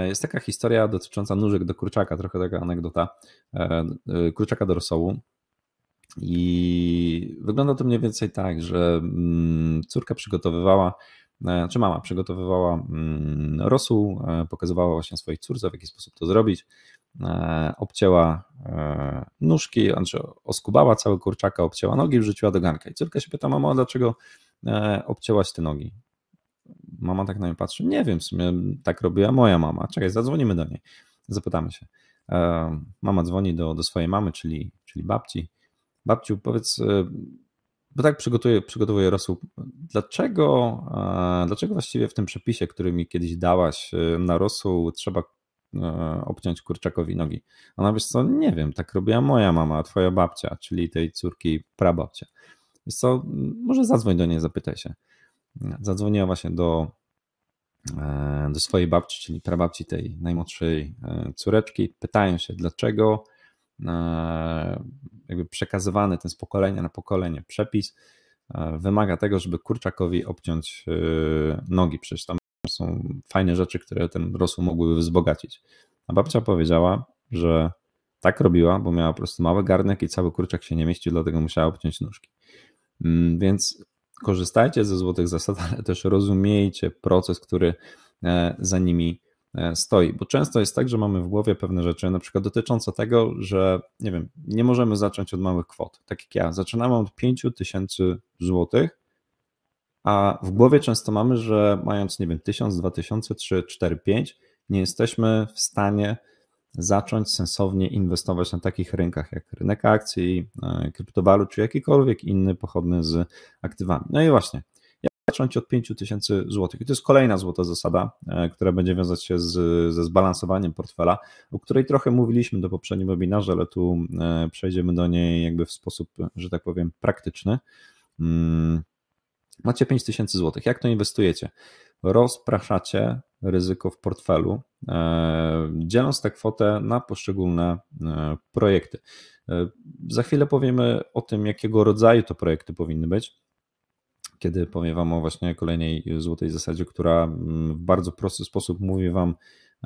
Jest taka historia dotycząca nóżek do kurczaka, trochę taka anegdota, kurczaka do rosołu. I wygląda to mniej więcej tak, że mm, córka przygotowywała, e, czy znaczy mama przygotowywała mm, rosół, e, pokazywała właśnie swoich córce, w jaki sposób to zrobić. E, obcięła nóżki, znaczy oskubała cały kurczaka, obcięła nogi i wrzuciła do garnka. I córka się pyta, mama, dlaczego obcięłaś te nogi? Mama tak na mnie patrzy, nie wiem, w sumie tak robiła moja mama. Czekaj, zadzwonimy do niej, zapytamy się. Mama dzwoni do, do swojej mamy, czyli, czyli babci Babciu, powiedz, y, bo tak przygotuję, przygotowuję rosół. Dlaczego, e, dlaczego właściwie w tym przepisie, który mi kiedyś dałaś y, na rosół, trzeba e, obciąć kurczakowi nogi? Ona, wiesz co, nie wiem, tak robiła moja mama, twoja babcia, czyli tej córki prababcia. Wiesz co, może zadzwoń do niej, zapytaj się. Zadzwoniła właśnie do, e, do swojej babci, czyli prababci tej najmłodszej córeczki, pytają się, dlaczego jakby przekazywany ten z pokolenia na pokolenie przepis e, wymaga tego, żeby kurczakowi obciąć e, nogi. Przecież tam są fajne rzeczy, które ten rosół mogłyby wzbogacić. A babcia powiedziała, że tak robiła, bo miała po prostu mały garnek i cały kurczak się nie mieścił, dlatego musiała obciąć nóżki. Mm, więc korzystajcie ze złotych zasad, ale też rozumiejcie proces, który e, za nimi E, stoi, bo często jest tak, że mamy w głowie pewne rzeczy, na przykład dotyczące tego, że nie wiem, nie możemy zacząć od małych kwot. Tak jak ja, zaczynam od 5000 złotych, a w głowie często mamy, że mając, nie wiem, 1000, 2000, 3, 4, 5, nie jesteśmy w stanie zacząć sensownie inwestować na takich rynkach jak rynek akcji, e, kryptowalut czy jakikolwiek inny pochodny z aktywami. No i właśnie, zacząć od 5000 zł. I to jest kolejna złota zasada, e, która będzie wiązać się z, ze zbalansowaniem portfela, o której trochę mówiliśmy do poprzednim webinarze, ale tu e, przejdziemy do niej jakby w sposób, że tak powiem, praktyczny. Mm, macie 5000 zł. Jak to inwestujecie? Rozpraszacie ryzyko w portfelu, e, dzieląc tę kwotę na poszczególne projekty. Za chwilę powiemy o tym, jakiego rodzaju to projekty powinny być kiedy powiem Wam o właśnie kolejnej złotej zasadzie, która mm, w bardzo prosty sposób mówi Wam,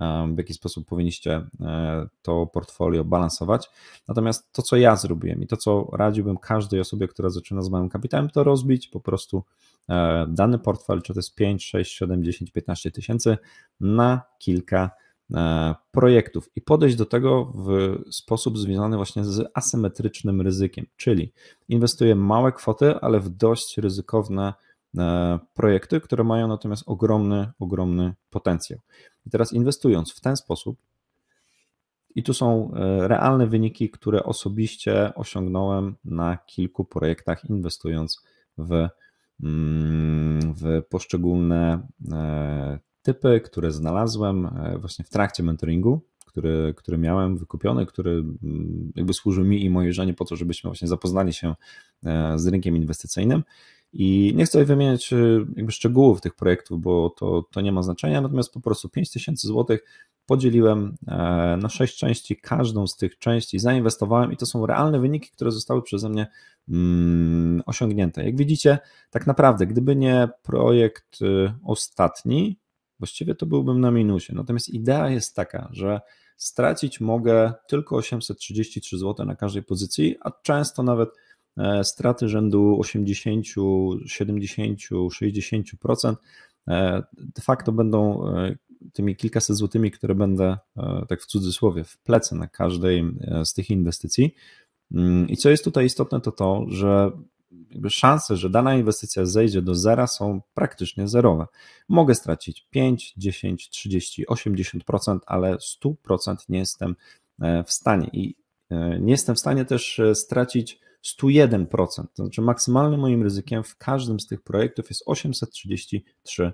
e, w jaki sposób powinniście e, to portfolio balansować. Natomiast to, co ja zrobiłem i to, co radziłbym każdej osobie, która zaczyna z małym kapitałem, to rozbić po prostu e, dany portfel, czy to jest 5, 6, 7, 10, 15 tysięcy na kilka E, projektów i podejść do tego w sposób związany właśnie z asymetrycznym ryzykiem, czyli inwestuję małe kwoty, ale w dość ryzykowne e, projekty, które mają natomiast ogromny, ogromny potencjał. I teraz inwestując w ten sposób, i tu są e, realne wyniki, które osobiście osiągnąłem na kilku projektach, inwestując w, mm, w poszczególne typy, które znalazłem e, właśnie w trakcie mentoringu, który, który miałem wykupiony, który mm, jakby służył mi i mojej żonie po to, żebyśmy właśnie zapoznali się e, z rynkiem inwestycyjnym. I nie chcę wymieniać e, jakby szczegółów tych projektów, bo to, to nie ma znaczenia, natomiast po prostu 5000 zł podzieliłem na sześć części, każdą z tych części zainwestowałem i to są realne wyniki, które zostały przeze mnie mm, osiągnięte. Jak widzicie, tak naprawdę, gdyby nie projekt ostatni, właściwie to byłbym na minusie. Natomiast idea jest taka, że stracić mogę tylko 833 zł na każdej pozycji, a często nawet e, straty rzędu 80, 70, 60% de facto będą e, tymi kilkaset złotymi, które będę, e, tak w cudzysłowie, w plece na każdej z tych inwestycji. Mm, I co jest tutaj istotne, to to, że jakby szanse, że dana inwestycja zejdzie do zera są praktycznie zerowe. Mogę stracić 5, 10, 30, 80%, ale 100% nie jestem e, w stanie. I e, nie jestem w stanie też e, stracić 101%. To znaczy, maksymalnym moim ryzykiem w każdym z tych projektów jest 833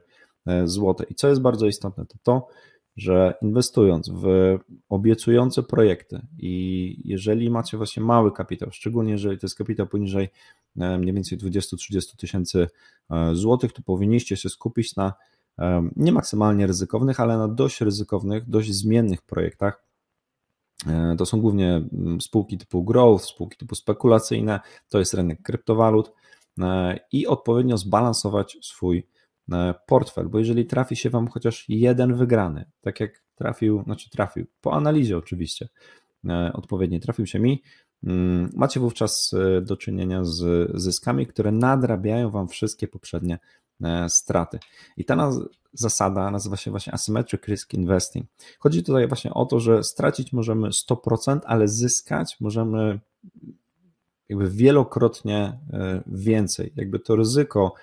zł. I co jest bardzo istotne, to to, że inwestując w obiecujące projekty i jeżeli macie właśnie mały kapitał, szczególnie jeżeli to jest kapitał poniżej e, mniej więcej 20-30 tysięcy e, złotych, to powinniście się skupić na e, nie maksymalnie ryzykownych, ale na dość ryzykownych, dość zmiennych projektach. To są głównie mm, spółki typu growth, spółki typu spekulacyjne, to jest rynek kryptowalut i odpowiednio zbalansować swój E, portfel, bo jeżeli trafi się Wam chociaż jeden wygrany, tak jak trafił, znaczy trafił, po analizie oczywiście e, odpowiedniej, trafił się mi, mm, macie wówczas e, do czynienia z zyskami, które nadrabiają Wam wszystkie poprzednie straty. I ta naz zasada nazywa się właśnie Asymmetric Risk Investing. Chodzi tutaj właśnie o to, że stracić możemy 100%, ale zyskać możemy jakby wielokrotnie więcej. Jakby to ryzyko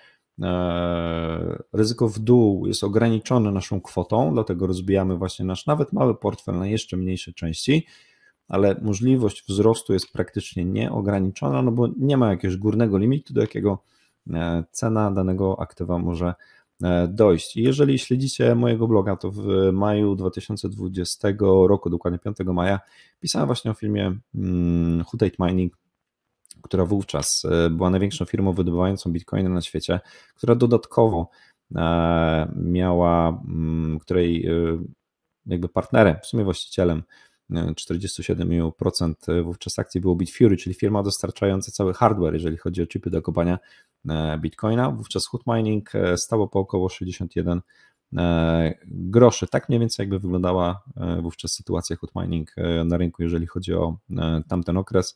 E, ryzyko w dół jest ograniczone naszą kwotą, dlatego rozbijamy właśnie nasz nawet mały portfel na jeszcze mniejsze części, ale możliwość wzrostu jest praktycznie nieograniczona, no bo nie ma jakiegoś górnego limitu, do jakiego e, cena danego aktywa może e, dojść. I jeżeli śledzicie mojego bloga, to w maju 2020 roku, dokładnie 5 maja, pisałem właśnie o filmie Who mm, Mining, która wówczas e, była największą firmą wydobywającą bitcoiny na świecie, która dodatkowo e, miała, mm, której e, jakby partnerem, w sumie właścicielem 47% wówczas akcji było Bitfury, czyli firma dostarczająca cały hardware, jeżeli chodzi o chipy do kopania bitcoina. Wówczas hot mining stało po około 61 groszy. Tak mniej więcej jakby wyglądała wówczas sytuacja hot mining na rynku, jeżeli chodzi o tamten okres.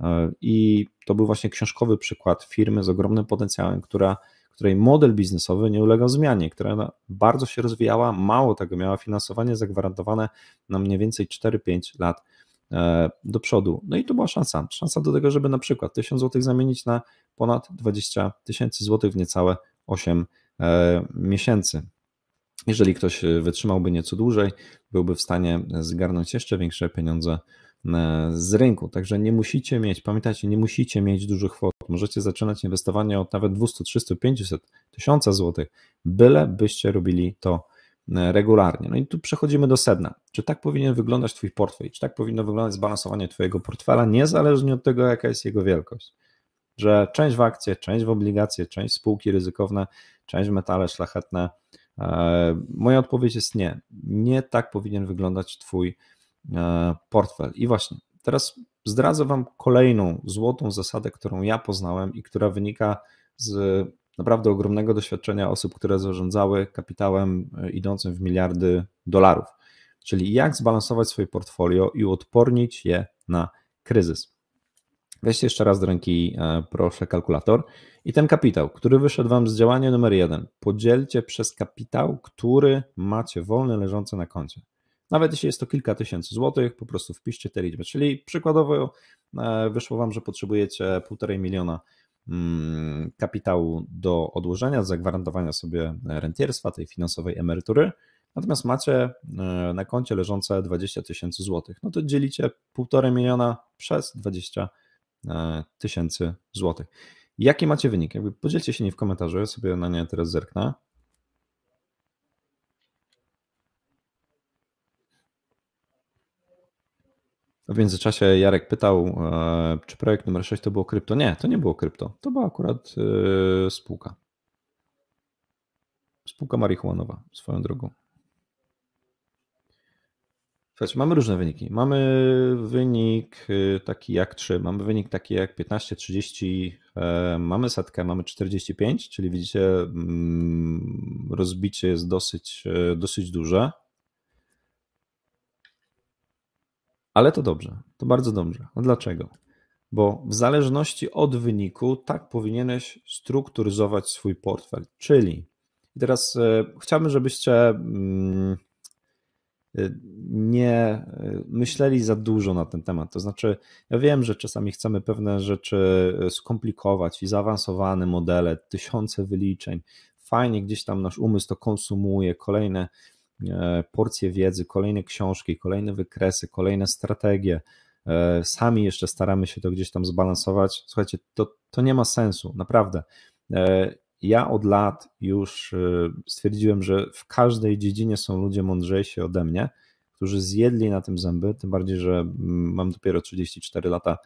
E, I to był właśnie książkowy przykład firmy z ogromnym potencjałem, która, której model biznesowy nie ulegał zmianie, która bardzo się rozwijała, mało tego, miała finansowanie zagwarantowane na mniej więcej 4-5 lat e, do przodu. No i to była szansa. Szansa do tego, żeby na przykład 1000 zł zamienić na ponad 20 tysięcy złotych w niecałe 8 e, miesięcy. Jeżeli ktoś wytrzymałby nieco dłużej, byłby w stanie zgarnąć jeszcze większe pieniądze E, z rynku. Także nie musicie mieć, pamiętajcie, nie musicie mieć dużych kwot. Możecie zaczynać inwestowanie od nawet 200, 300, 500, 1000 złotych, byle byście robili to e, regularnie. No i tu przechodzimy do sedna. Czy tak powinien wyglądać Twój portfel? Czy tak powinno wyglądać zbalansowanie Twojego portfela, niezależnie od tego, jaka jest jego wielkość? Że część w akcje, część w obligacje, część w spółki ryzykowne, część w metale szlachetne. E, moja odpowiedź jest nie. Nie tak powinien wyglądać Twój portfel E, portfel. I właśnie teraz zdradzę Wam kolejną złotą zasadę, którą ja poznałem i która wynika z naprawdę ogromnego doświadczenia osób, które zarządzały kapitałem e, idącym w miliardy dolarów. Czyli jak zbalansować swoje portfolio i odpornić je na kryzys. Weźcie jeszcze raz do ręki, e, proszę, kalkulator. I ten kapitał, który wyszedł Wam z działania numer jeden, podzielcie przez kapitał, który macie wolny leżący na koncie. Nawet jeśli jest to kilka tysięcy złotych, po prostu wpiszcie te liczby. Czyli przykładowo e, wyszło Wam, że potrzebujecie półtorej miliona mm, kapitału do odłożenia, zagwarantowania sobie rentierstwa, tej finansowej emerytury, natomiast macie e, na koncie leżące 20 tysięcy złotych. No to dzielicie 1,5 miliona przez 20 e, tysięcy złotych. Jaki macie wynik? podzielcie się nim w komentarzu, ja sobie na nie teraz zerknę. W międzyczasie Jarek pytał, e, czy projekt numer 6 to było krypto. Nie, to nie było krypto. To była akurat e, spółka. Spółka marihuanowa, swoją drogą. Słuchajcie, mamy różne wyniki. Mamy wynik e, taki jak 3, mamy wynik taki jak 15, 30, mamy setkę, mamy 45, czyli widzicie, mm, rozbicie jest dosyć, dosyć duże. Ale to dobrze, to bardzo dobrze. A dlaczego? Bo w zależności od wyniku, tak powinieneś strukturyzować swój portfel. Czyli teraz e, chciałbym, żebyście mm, e, nie e, myśleli za dużo na ten temat. To znaczy, ja wiem, że czasami chcemy pewne rzeczy skomplikować i zaawansowane modele, tysiące wyliczeń. Fajnie gdzieś tam nasz umysł to konsumuje, kolejne E, porcje wiedzy, kolejne książki, kolejne wykresy, kolejne strategie. E, sami jeszcze staramy się to gdzieś tam zbalansować. Słuchajcie, to, to nie ma sensu, naprawdę. E, ja od lat już stwierdziłem, że w każdej dziedzinie są ludzie mądrzejsi ode mnie, którzy zjedli na tym zęby, tym bardziej, że mm, mam dopiero 34 lata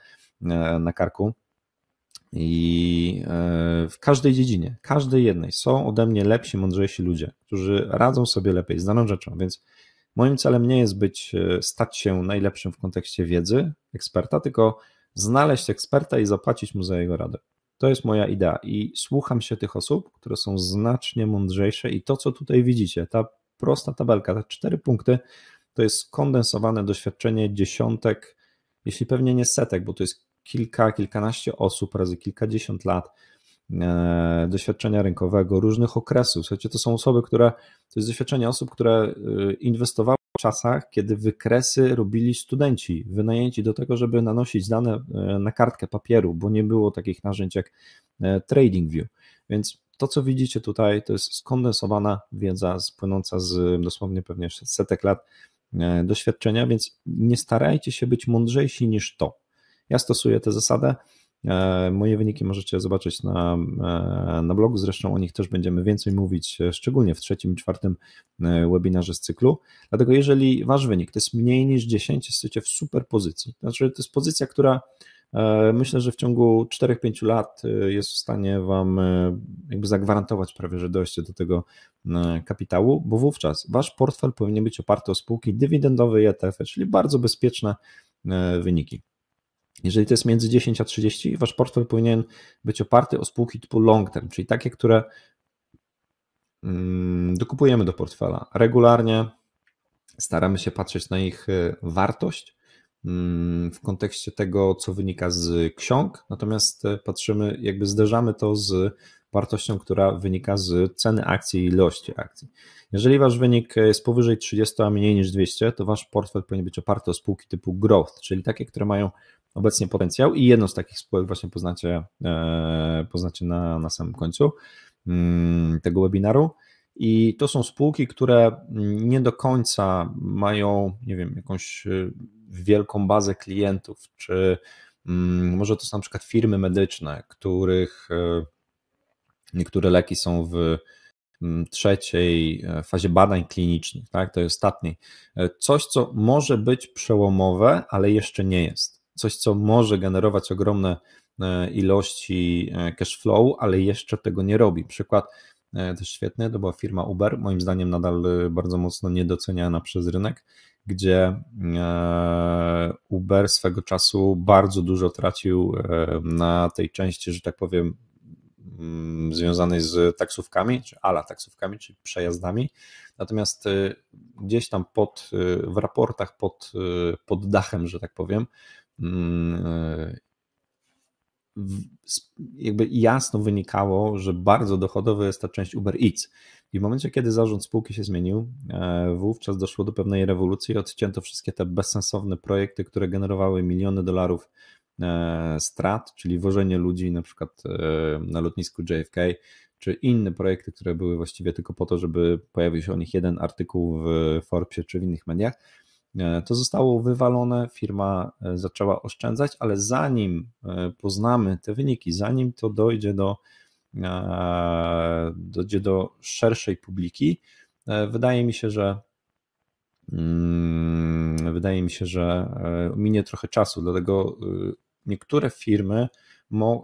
na karku. I e, w każdej dziedzinie, każdej jednej są ode mnie lepsi, mądrzejsi ludzie, którzy radzą sobie lepiej z daną rzeczą. Więc moim celem nie jest być, e, stać się najlepszym w kontekście wiedzy eksperta, tylko znaleźć eksperta i zapłacić mu za jego radę. To jest moja idea i słucham się tych osób, które są znacznie mądrzejsze i to, co tutaj widzicie, ta prosta tabelka, te cztery punkty, to jest skondensowane doświadczenie dziesiątek, jeśli pewnie nie setek, bo to jest kilka, kilkanaście osób razy kilkadziesiąt lat e, doświadczenia rynkowego, różnych okresów. Słuchajcie, to są osoby, które, to jest doświadczenie osób, które e, inwestowały w czasach, kiedy wykresy robili studenci, wynajęci do tego, żeby nanosić dane e, na kartkę papieru, bo nie było takich narzędzi jak TradingView. Więc to, co widzicie tutaj, to jest skondensowana wiedza płynąca z dosłownie pewnie setek lat doświadczenia, więc nie starajcie się być mądrzejsi niż to. Ja stosuję tę zasadę. E, moje wyniki możecie zobaczyć na, e, na blogu, zresztą o nich też będziemy więcej mówić, e, szczególnie w trzecim i czwartym webinarze z cyklu. Dlatego, jeżeli wasz wynik to jest mniej niż 10, jesteście w super pozycji. Znaczy, to jest pozycja, która myślę, że w ciągu 4-5 lat jest w stanie wam jakby zagwarantować prawie, że dojście do tego kapitału, bo wówczas wasz portfel powinien być oparty o spółki dywidendowe i ETF, czyli bardzo bezpieczne wyniki. Jeżeli to jest między 10 a 30, wasz portfel powinien być oparty o spółki typu long term, czyli takie, które mm, dokupujemy do portfela regularnie, staramy się patrzeć na ich y, wartość mm, w kontekście tego, co wynika z ksiąg, natomiast y, patrzymy, jakby zderzamy to z wartością, która wynika z ceny akcji i ilości akcji. Jeżeli wasz wynik jest powyżej 30, a mniej niż 200, to wasz portfel powinien być oparty o spółki typu growth, czyli takie, które mają obecnie potencjał i jedną z takich spółek właśnie poznacie, e, poznacie na, na samym końcu mm, tego webinaru. I to są spółki, które nie do końca mają, nie wiem, jakąś e, wielką bazę klientów, czy mm, może to są na przykład firmy medyczne, których e, niektóre leki są w mm, trzeciej fazie badań klinicznych, tak? To jest ostatni. Coś, co może być przełomowe, ale jeszcze nie jest coś, co może generować ogromne e, ilości e, cash flow, ale jeszcze tego nie robi. Przykład e, też świetny, to była firma Uber, moim zdaniem nadal bardzo mocno niedoceniana przez rynek, gdzie Uber swego czasu bardzo dużo tracił na tej części, że tak powiem, mm, związanej z taksówkami, czy ala taksówkami, czy przejazdami. Natomiast gdzieś tam pod, w raportach pod, pod dachem, że tak powiem, Mm, e, jakby jasno wynikało, że bardzo dochodowa jest ta część Uber Eats. I w momencie, kiedy zarząd spółki się zmienił, e, wówczas doszło do pewnej rewolucji, odcięto wszystkie te bezsensowne projekty, które generowały miliony dolarów e, strat, czyli wożenie ludzi na przykład na lotnisku JFK, czy inne projekty, które były właściwie tylko po to, żeby pojawił się o nich jeden artykuł w Forbesie czy w innych mediach E, to zostało wywalone, firma e, zaczęła oszczędzać, ale zanim e, poznamy te wyniki, zanim to dojdzie do, dojdzie do szerszej publiki, wydaje mi się, że mm, wydaje mi się, że minie trochę czasu, dlatego niektóre firmy,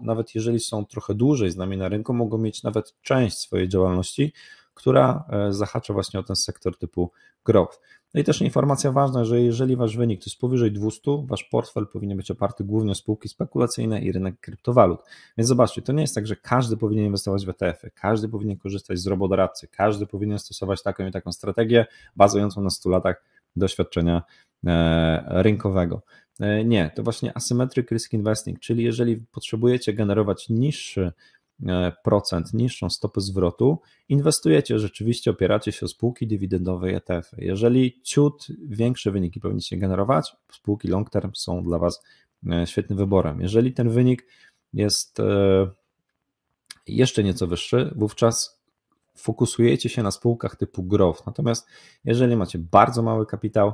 nawet jeżeli są trochę dłużej z nami na rynku, mogą mieć nawet część swojej działalności która e, zahacza właśnie o ten sektor typu growth. No i też informacja ważna, że jeżeli wasz wynik to jest powyżej 200, wasz portfel powinien być oparty głównie o spółki spekulacyjne i rynek kryptowalut. Więc zobaczcie, to nie jest tak, że każdy powinien inwestować w ETF-y, każdy powinien korzystać z robodoradcy, każdy powinien stosować taką i taką strategię bazującą na 100 latach doświadczenia e, rynkowego. E, nie, to właśnie asymmetric risk investing, czyli jeżeli potrzebujecie generować niższy E, niższą stopę zwrotu, inwestujecie, rzeczywiście opieracie się o spółki dywidendowe ETF. -y. Jeżeli ciut większe wyniki powinniście generować, spółki long term są dla Was e, świetnym wyborem. Jeżeli ten wynik jest e, jeszcze nieco wyższy, wówczas fokusujecie się na spółkach typu growth. Natomiast jeżeli macie bardzo mały kapitał,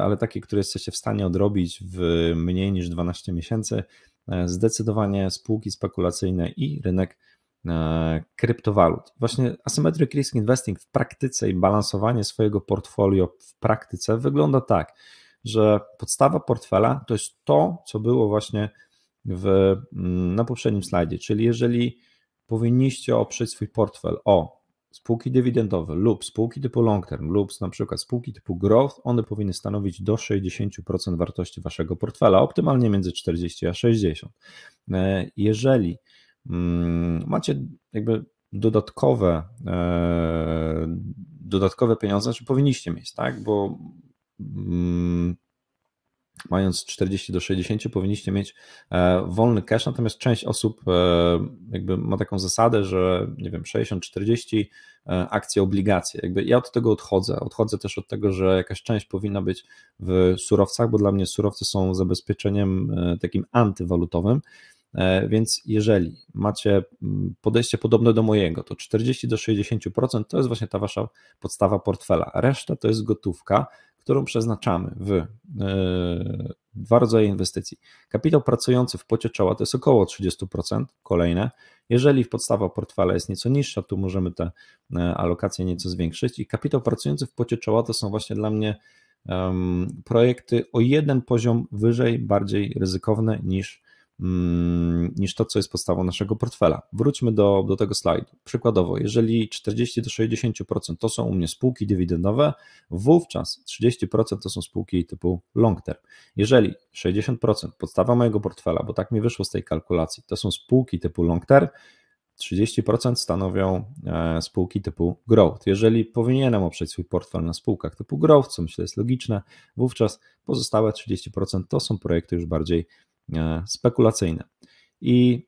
ale taki, który jesteście w stanie odrobić w mniej niż 12 miesięcy, E, zdecydowanie spółki spekulacyjne i rynek e, kryptowalut. Właśnie Asymmetric Risk Investing w praktyce i balansowanie swojego portfolio w praktyce wygląda tak, że podstawa portfela to jest to, co było właśnie w, mm, na poprzednim slajdzie, czyli jeżeli powinniście oprzeć swój portfel o Spółki dywidendowe lub spółki typu long term lub np. spółki typu growth, one powinny stanowić do 60% wartości waszego portfela, optymalnie między 40 a 60. E, jeżeli mm, macie jakby dodatkowe, e, dodatkowe pieniądze, czy powinniście mieć, tak? Bo mm, mając 40 do 60, powinniście mieć e, wolny cash, natomiast część osób e, jakby ma taką zasadę, że nie wiem, 60-40 e, akcje, obligacje. Jakby ja od tego odchodzę. Odchodzę też od tego, że jakaś część powinna być w surowcach, bo dla mnie surowce są zabezpieczeniem takim antywalutowym. Więc jeżeli macie mm, podejście podobne do mojego, to 40 do 60% to jest właśnie ta wasza podstawa portfela. Reszta to jest gotówka, którą przeznaczamy w e, dwa rodzaje inwestycji. Kapitał pracujący w pocie czoła to jest około 30%, kolejne. Jeżeli podstawa portfela jest nieco niższa, tu możemy te e, alokacje nieco zwiększyć. I kapitał pracujący w pocie czoła to są właśnie dla mnie projekty o jeden poziom wyżej, bardziej ryzykowne niż Mm, niż to, co jest podstawą naszego portfela. Wróćmy do, do tego slajdu. Przykładowo, jeżeli 40 do 60% to są u mnie spółki dywidendowe, wówczas 30% to są spółki typu long term. Jeżeli 60% podstawa mojego portfela, bo tak mi wyszło z tej kalkulacji, to są spółki typu long term, 30% stanowią e, spółki typu growth. Jeżeli powinienem oprzeć swój portfel na spółkach typu growth, co myślę jest logiczne, wówczas pozostałe 30% to są projekty już bardziej E, spekulacyjne. I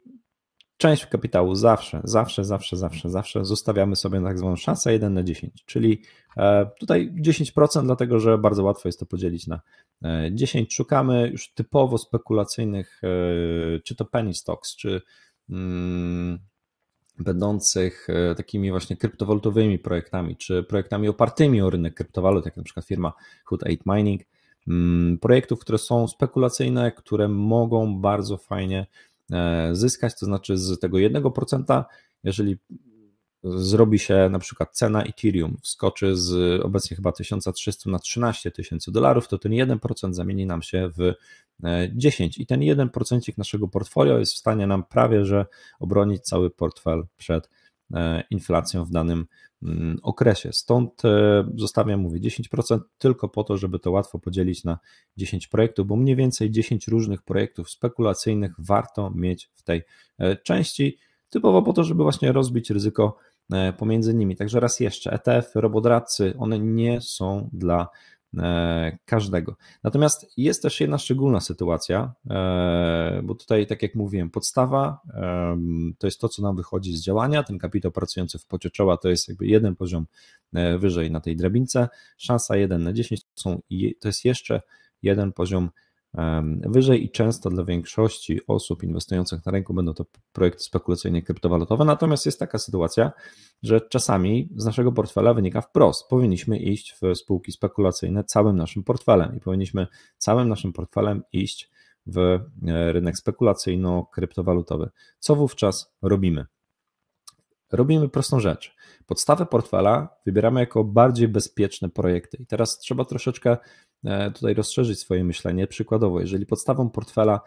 część kapitału zawsze, zawsze, zawsze, zawsze, zawsze zostawiamy sobie tak zwaną szansę 1 na 10, czyli e, tutaj 10%, dlatego że bardzo łatwo jest to podzielić na 10. E, Szukamy już typowo spekulacyjnych, czy to penny stocks, czy mm, będących takimi właśnie kryptowalutowymi projektami, czy projektami opartymi o rynek kryptowalut, jak na przykład firma Hood 8 Mining, Mm, projektów, które są spekulacyjne, które mogą bardzo fajnie e, zyskać, to znaczy z tego 1%, jeżeli zrobi się na przykład cena Ethereum, wskoczy z obecnie chyba 1300 na 13 tysięcy dolarów, to ten 1% zamieni nam się w 10 e, i ten 1% naszego portfolio jest w stanie nam prawie, że obronić cały portfel przed e, inflacją w danym Mm, okresie. Stąd e, zostawiam, mówię, 10% tylko po to, żeby to łatwo podzielić na 10 projektów, bo mniej więcej 10 różnych projektów spekulacyjnych warto mieć w tej e, części, typowo po to, żeby właśnie rozbić ryzyko e, pomiędzy nimi. Także raz jeszcze, ETF, robodradcy, one nie są dla E, każdego. Natomiast jest też jedna szczególna sytuacja, e, bo tutaj, tak jak mówiłem, podstawa to jest to, co nam wychodzi z działania. Ten kapitał pracujący w pocie czoła to jest jakby jeden poziom e, wyżej na tej drabince. Szansa 1 na 10 to, są, to jest jeszcze jeden poziom wyżej i często dla większości osób inwestujących na rynku będą to projekty spekulacyjne kryptowalutowe. Natomiast jest taka sytuacja, że czasami z naszego portfela wynika wprost. Powinniśmy iść w spółki spekulacyjne całym naszym portfelem i powinniśmy całym naszym portfelem iść w e, rynek spekulacyjno-kryptowalutowy. Co wówczas robimy? Robimy prostą rzecz. Podstawę portfela wybieramy jako bardziej bezpieczne projekty. I teraz trzeba troszeczkę E, tutaj rozszerzyć swoje myślenie. Przykładowo, jeżeli podstawą portfela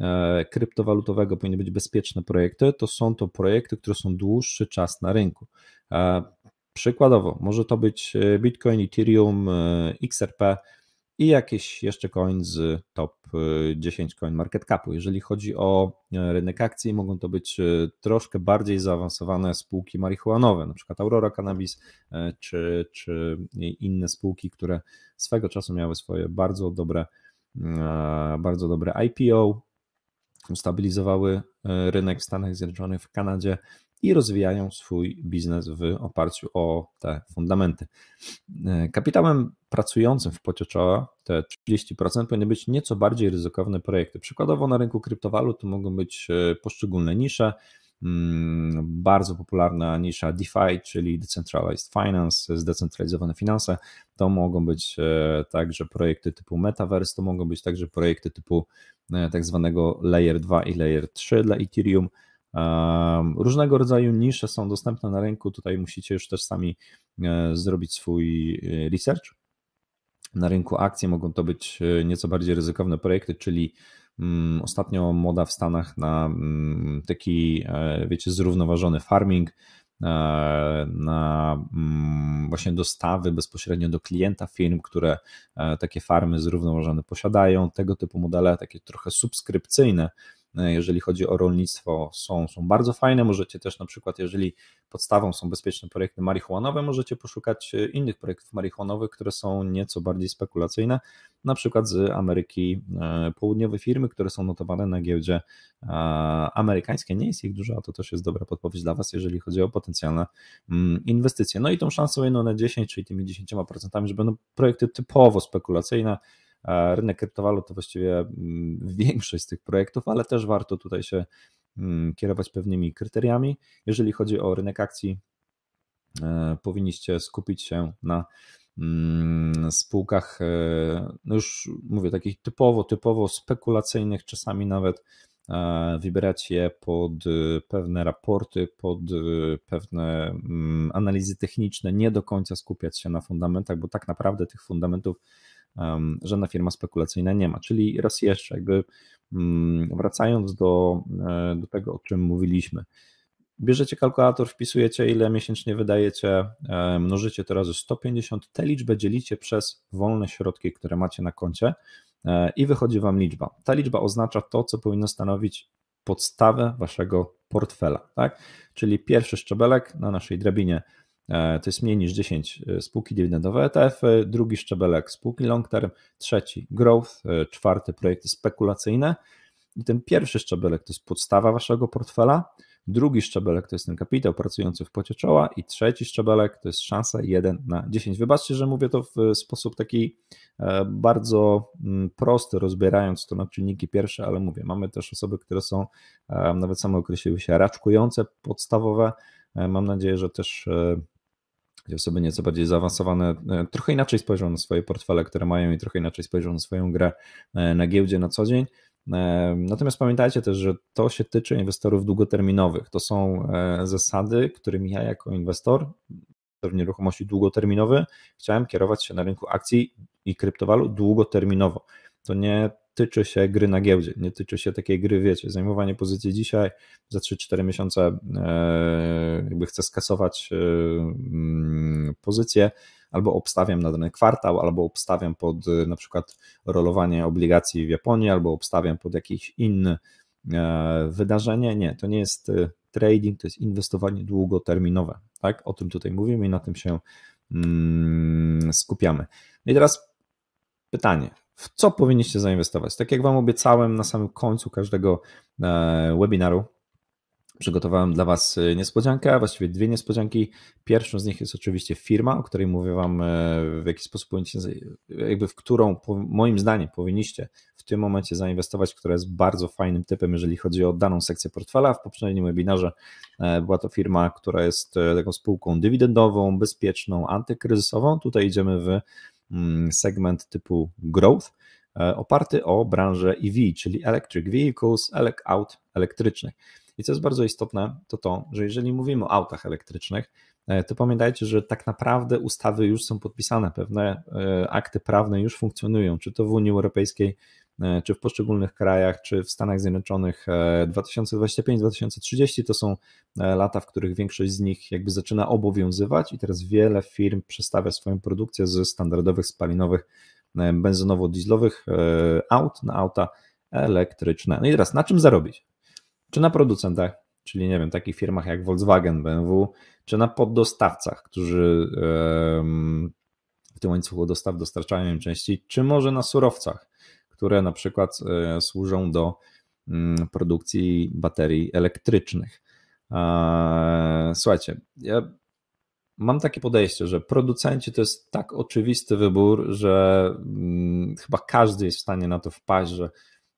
e, kryptowalutowego powinny być bezpieczne projekty, to są to projekty, które są dłuższy czas na rynku. E, przykładowo, może to być Bitcoin, Ethereum, XRP, i jakieś jeszcze coin z top 10 y, coin market capu. Jeżeli chodzi o e, rynek akcji, mogą to być e, troszkę bardziej zaawansowane spółki marihuanowe, na przykład Aurora Cannabis e, czy, czy inne spółki, które swego czasu miały swoje bardzo dobre, bardzo dobre IPO, stabilizowały rynek w Stanach Zjednoczonych, w Kanadzie, i rozwijają swój biznes w oparciu o te fundamenty. E, kapitałem pracującym w pocie czoła te 30% powinny być nieco bardziej ryzykowne projekty. Przykładowo na rynku kryptowalut to mogą być e, poszczególne nisze, mm, bardzo popularna nisza DeFi, czyli Decentralized Finance, zdecentralizowane finanse. To mogą być e, także projekty typu Metaverse, to mogą być także projekty typu tak zwanego Layer 2 i Layer 3 dla Ethereum. Różnego rodzaju nisze są dostępne na rynku, tutaj musicie już też sami e, zrobić swój e, research. Na rynku akcji mogą to być e, nieco bardziej ryzykowne projekty, czyli mm, ostatnio moda w Stanach na mm, taki, wiecie, zrównoważony farming, na mm, właśnie dostawy bezpośrednio do klienta firm, które takie farmy zrównoważone posiadają. Tego typu modele, takie trochę subskrypcyjne, E, jeżeli chodzi o rolnictwo, są, są bardzo fajne. Możecie też na przykład, jeżeli podstawą są bezpieczne projekty marihuanowe, możecie poszukać e, innych projektów marihuanowych, które są nieco bardziej spekulacyjne, na przykład z Ameryki e, Południowej firmy, które są notowane na giełdzie amerykańskiej. Nie jest ich dużo, a to też jest dobra podpowiedź dla Was, jeżeli chodzi o potencjalne mm, inwestycje. No i tą szansą jedną na 10, czyli tymi 10%, że będą projekty typowo spekulacyjne, E, rynek kryptowalut to właściwie mm, większość z tych projektów, ale też warto tutaj się mm, kierować pewnymi kryteriami. Jeżeli chodzi o rynek akcji, e, powinniście skupić się na mm, spółkach, e, no już mówię, takich typowo, typowo spekulacyjnych, czasami nawet wybrać je pod pewne raporty, pod pewne analizy techniczne, nie do końca skupiać się na fundamentach, bo tak naprawdę tych fundamentów żadna firma spekulacyjna nie ma. Czyli raz jeszcze, jakby mm, wracając do, e, do tego, o czym mówiliśmy. Bierzecie kalkulator, wpisujecie ile miesięcznie wydajecie, e, mnożycie to razy 150, tę liczbę dzielicie przez wolne środki, które macie na koncie e, i wychodzi Wam liczba. Ta liczba oznacza to, co powinno stanowić podstawę Waszego portfela. Tak? Czyli pierwszy szczebelek na naszej drabinie E, to jest mniej niż 10 e, spółki dywidendowe ETF, e, drugi szczebelek spółki long term, trzeci growth, czwarty projekty spekulacyjne i ten pierwszy szczebelek to jest podstawa waszego portfela, drugi szczebelek to jest ten kapitał pracujący w pocie czoła i trzeci szczebelek to jest szansa 1 na 10. Wybaczcie, że mówię to w sposób taki bardzo mm, prosty, rozbierając to na czynniki pierwsze, ale mówię, mamy też osoby, które są, nawet same określiły się, raczkujące podstawowe, Mam nadzieję, że też gdzie osoby nieco bardziej zaawansowane e, trochę inaczej spojrzą na swoje portfele, które mają i trochę inaczej spojrzą na swoją grę e, na giełdzie na co dzień. E, natomiast pamiętajcie też, że to się tyczy inwestorów długoterminowych. To są zasady, którymi ja jako inwestor w nieruchomości długoterminowy chciałem kierować się na rynku akcji i kryptowalut długoterminowo. To nie tyczy się gry na giełdzie, nie tyczy się takiej gry, wiecie, zajmowanie pozycji dzisiaj, za 3-4 miesiące e, jakby chcę skasować e, mm, pozycję, albo obstawiam na dany kwartał, albo obstawiam pod e, na przykład rolowanie obligacji w Japonii, albo obstawiam pod jakieś inne wydarzenie. Nie, to nie jest trading, to jest inwestowanie długoterminowe. Tak? O tym tutaj mówimy i na tym się mm, skupiamy. No i teraz pytanie, w co powinniście zainwestować. Tak jak Wam obiecałem na samym końcu każdego e, webinaru, przygotowałem dla Was e, niespodziankę, właściwie dwie niespodzianki. Pierwszą z nich jest oczywiście firma, o której mówię Wam, e, w jaki sposób powinniście, jakby w którą moim zdaniem powinniście w tym momencie zainwestować, która jest bardzo fajnym typem, jeżeli chodzi o daną sekcję portfela. W poprzednim webinarze była to firma, która jest taką spółką dywidendową, bezpieczną, antykryzysową. Tutaj idziemy w Mm, segment typu growth e, oparty o branżę EV, czyli Electric Vehicles, aut elektrycznych. I co jest bardzo istotne, to to, że jeżeli mówimy o autach elektrycznych, e, to pamiętajcie, że tak naprawdę ustawy już są podpisane, pewne e, akty prawne już funkcjonują, czy to w Unii Europejskiej, E, czy w poszczególnych krajach, czy w Stanach Zjednoczonych 2025-2030 e, to są e, lata, w których większość z nich jakby zaczyna obowiązywać i teraz wiele firm przestawia swoją produkcję ze standardowych spalinowych benzynowo-dieslowych aut na auta elektryczne. No i teraz na czym zarobić? Czy na producentach, czyli nie wiem, takich firmach jak Volkswagen, BMW, czy na poddostawcach, którzy w tym łańcuchu dostaw dostarczają im części, czy może na surowcach, które na przykład e, służą do mm, produkcji baterii elektrycznych. Słuchajcie, ja mam takie podejście, że producenci to jest tak oczywisty wybór, że mm, chyba każdy jest w stanie na to wpaść, że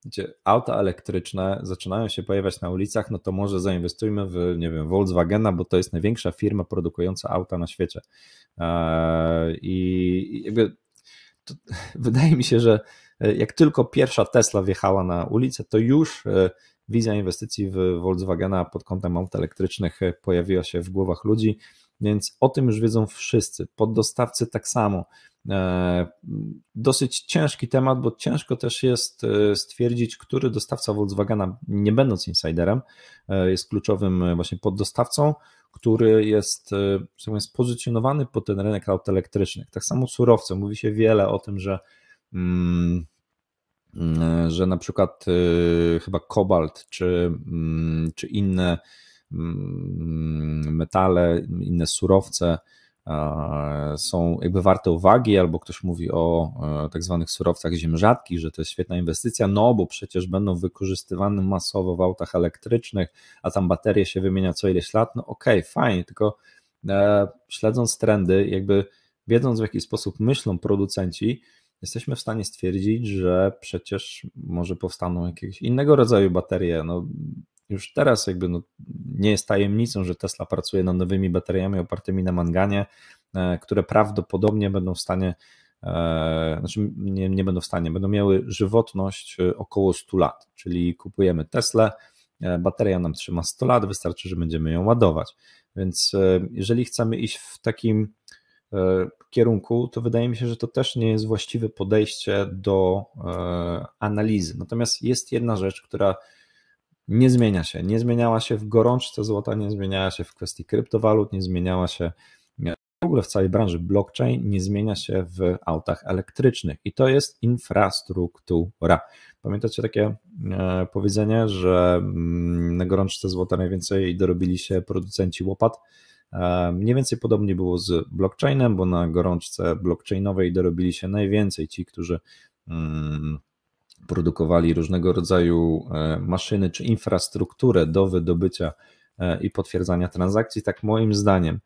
wiecie, auta elektryczne zaczynają się pojawiać na ulicach, no to może zainwestujmy w, nie wiem, Volkswagena, bo to jest największa firma produkująca auta na świecie. E, I jakby wydaje mi się, że E, jak tylko pierwsza Tesla wjechała na ulicę, to już e, wizja inwestycji w Volkswagena pod kątem aut elektrycznych e, pojawiła się w głowach ludzi, więc o tym już wiedzą wszyscy. Poddostawcy tak samo. Dosyć ciężki temat, bo ciężko też jest stwierdzić, który dostawca Volkswagena, nie będąc insiderem, jest kluczowym właśnie poddostawcą, który jest tak spozycjonowany pod ten rynek aut elektrycznych. Tak samo surowce. Mówi się wiele o tym, że mm, Mm, że na przykład y, chyba kobalt czy, mm, czy inne mm, metale, inne surowce są jakby warte uwagi, albo ktoś mówi o e, tak zwanych surowcach ziem rzadkich, że to jest świetna inwestycja, no bo przecież będą wykorzystywane masowo w autach elektrycznych, a tam baterie się wymienia co ileś lat, no okej, okay, fajnie, tylko e, śledząc trendy, jakby wiedząc w jaki sposób myślą producenci, jesteśmy w stanie stwierdzić, że przecież może powstaną jakieś innego rodzaju baterie. No, już teraz jakby no, nie jest tajemnicą, że Tesla pracuje nad nowymi bateriami opartymi na manganie, e, które prawdopodobnie będą w stanie, e, znaczy nie, nie będą w stanie, będą miały żywotność e, około 100 lat, czyli kupujemy Tesla, bateria nam trzyma 100 lat, wystarczy, że będziemy ją ładować. Więc jeżeli chcemy iść w takim E, kierunku, to wydaje mi się, że to też nie jest właściwe podejście do e, analizy. Natomiast jest jedna rzecz, która nie zmienia się. Nie zmieniała się w gorączce złota, nie zmieniała się w kwestii kryptowalut, nie zmieniała się e, w ogóle w całej branży blockchain, nie zmienia się w autach elektrycznych i to jest infrastruktura. Pamiętacie takie powiedzenie, że mm, na gorączce złota najwięcej dorobili się producenci łopat? E, mniej więcej podobnie było z blockchainem, bo na gorączce blockchainowej dorobili się najwięcej ci, którzy mm, produkowali różnego rodzaju e, maszyny czy infrastrukturę do wydobycia e, i potwierdzania transakcji. Tak moim zdaniem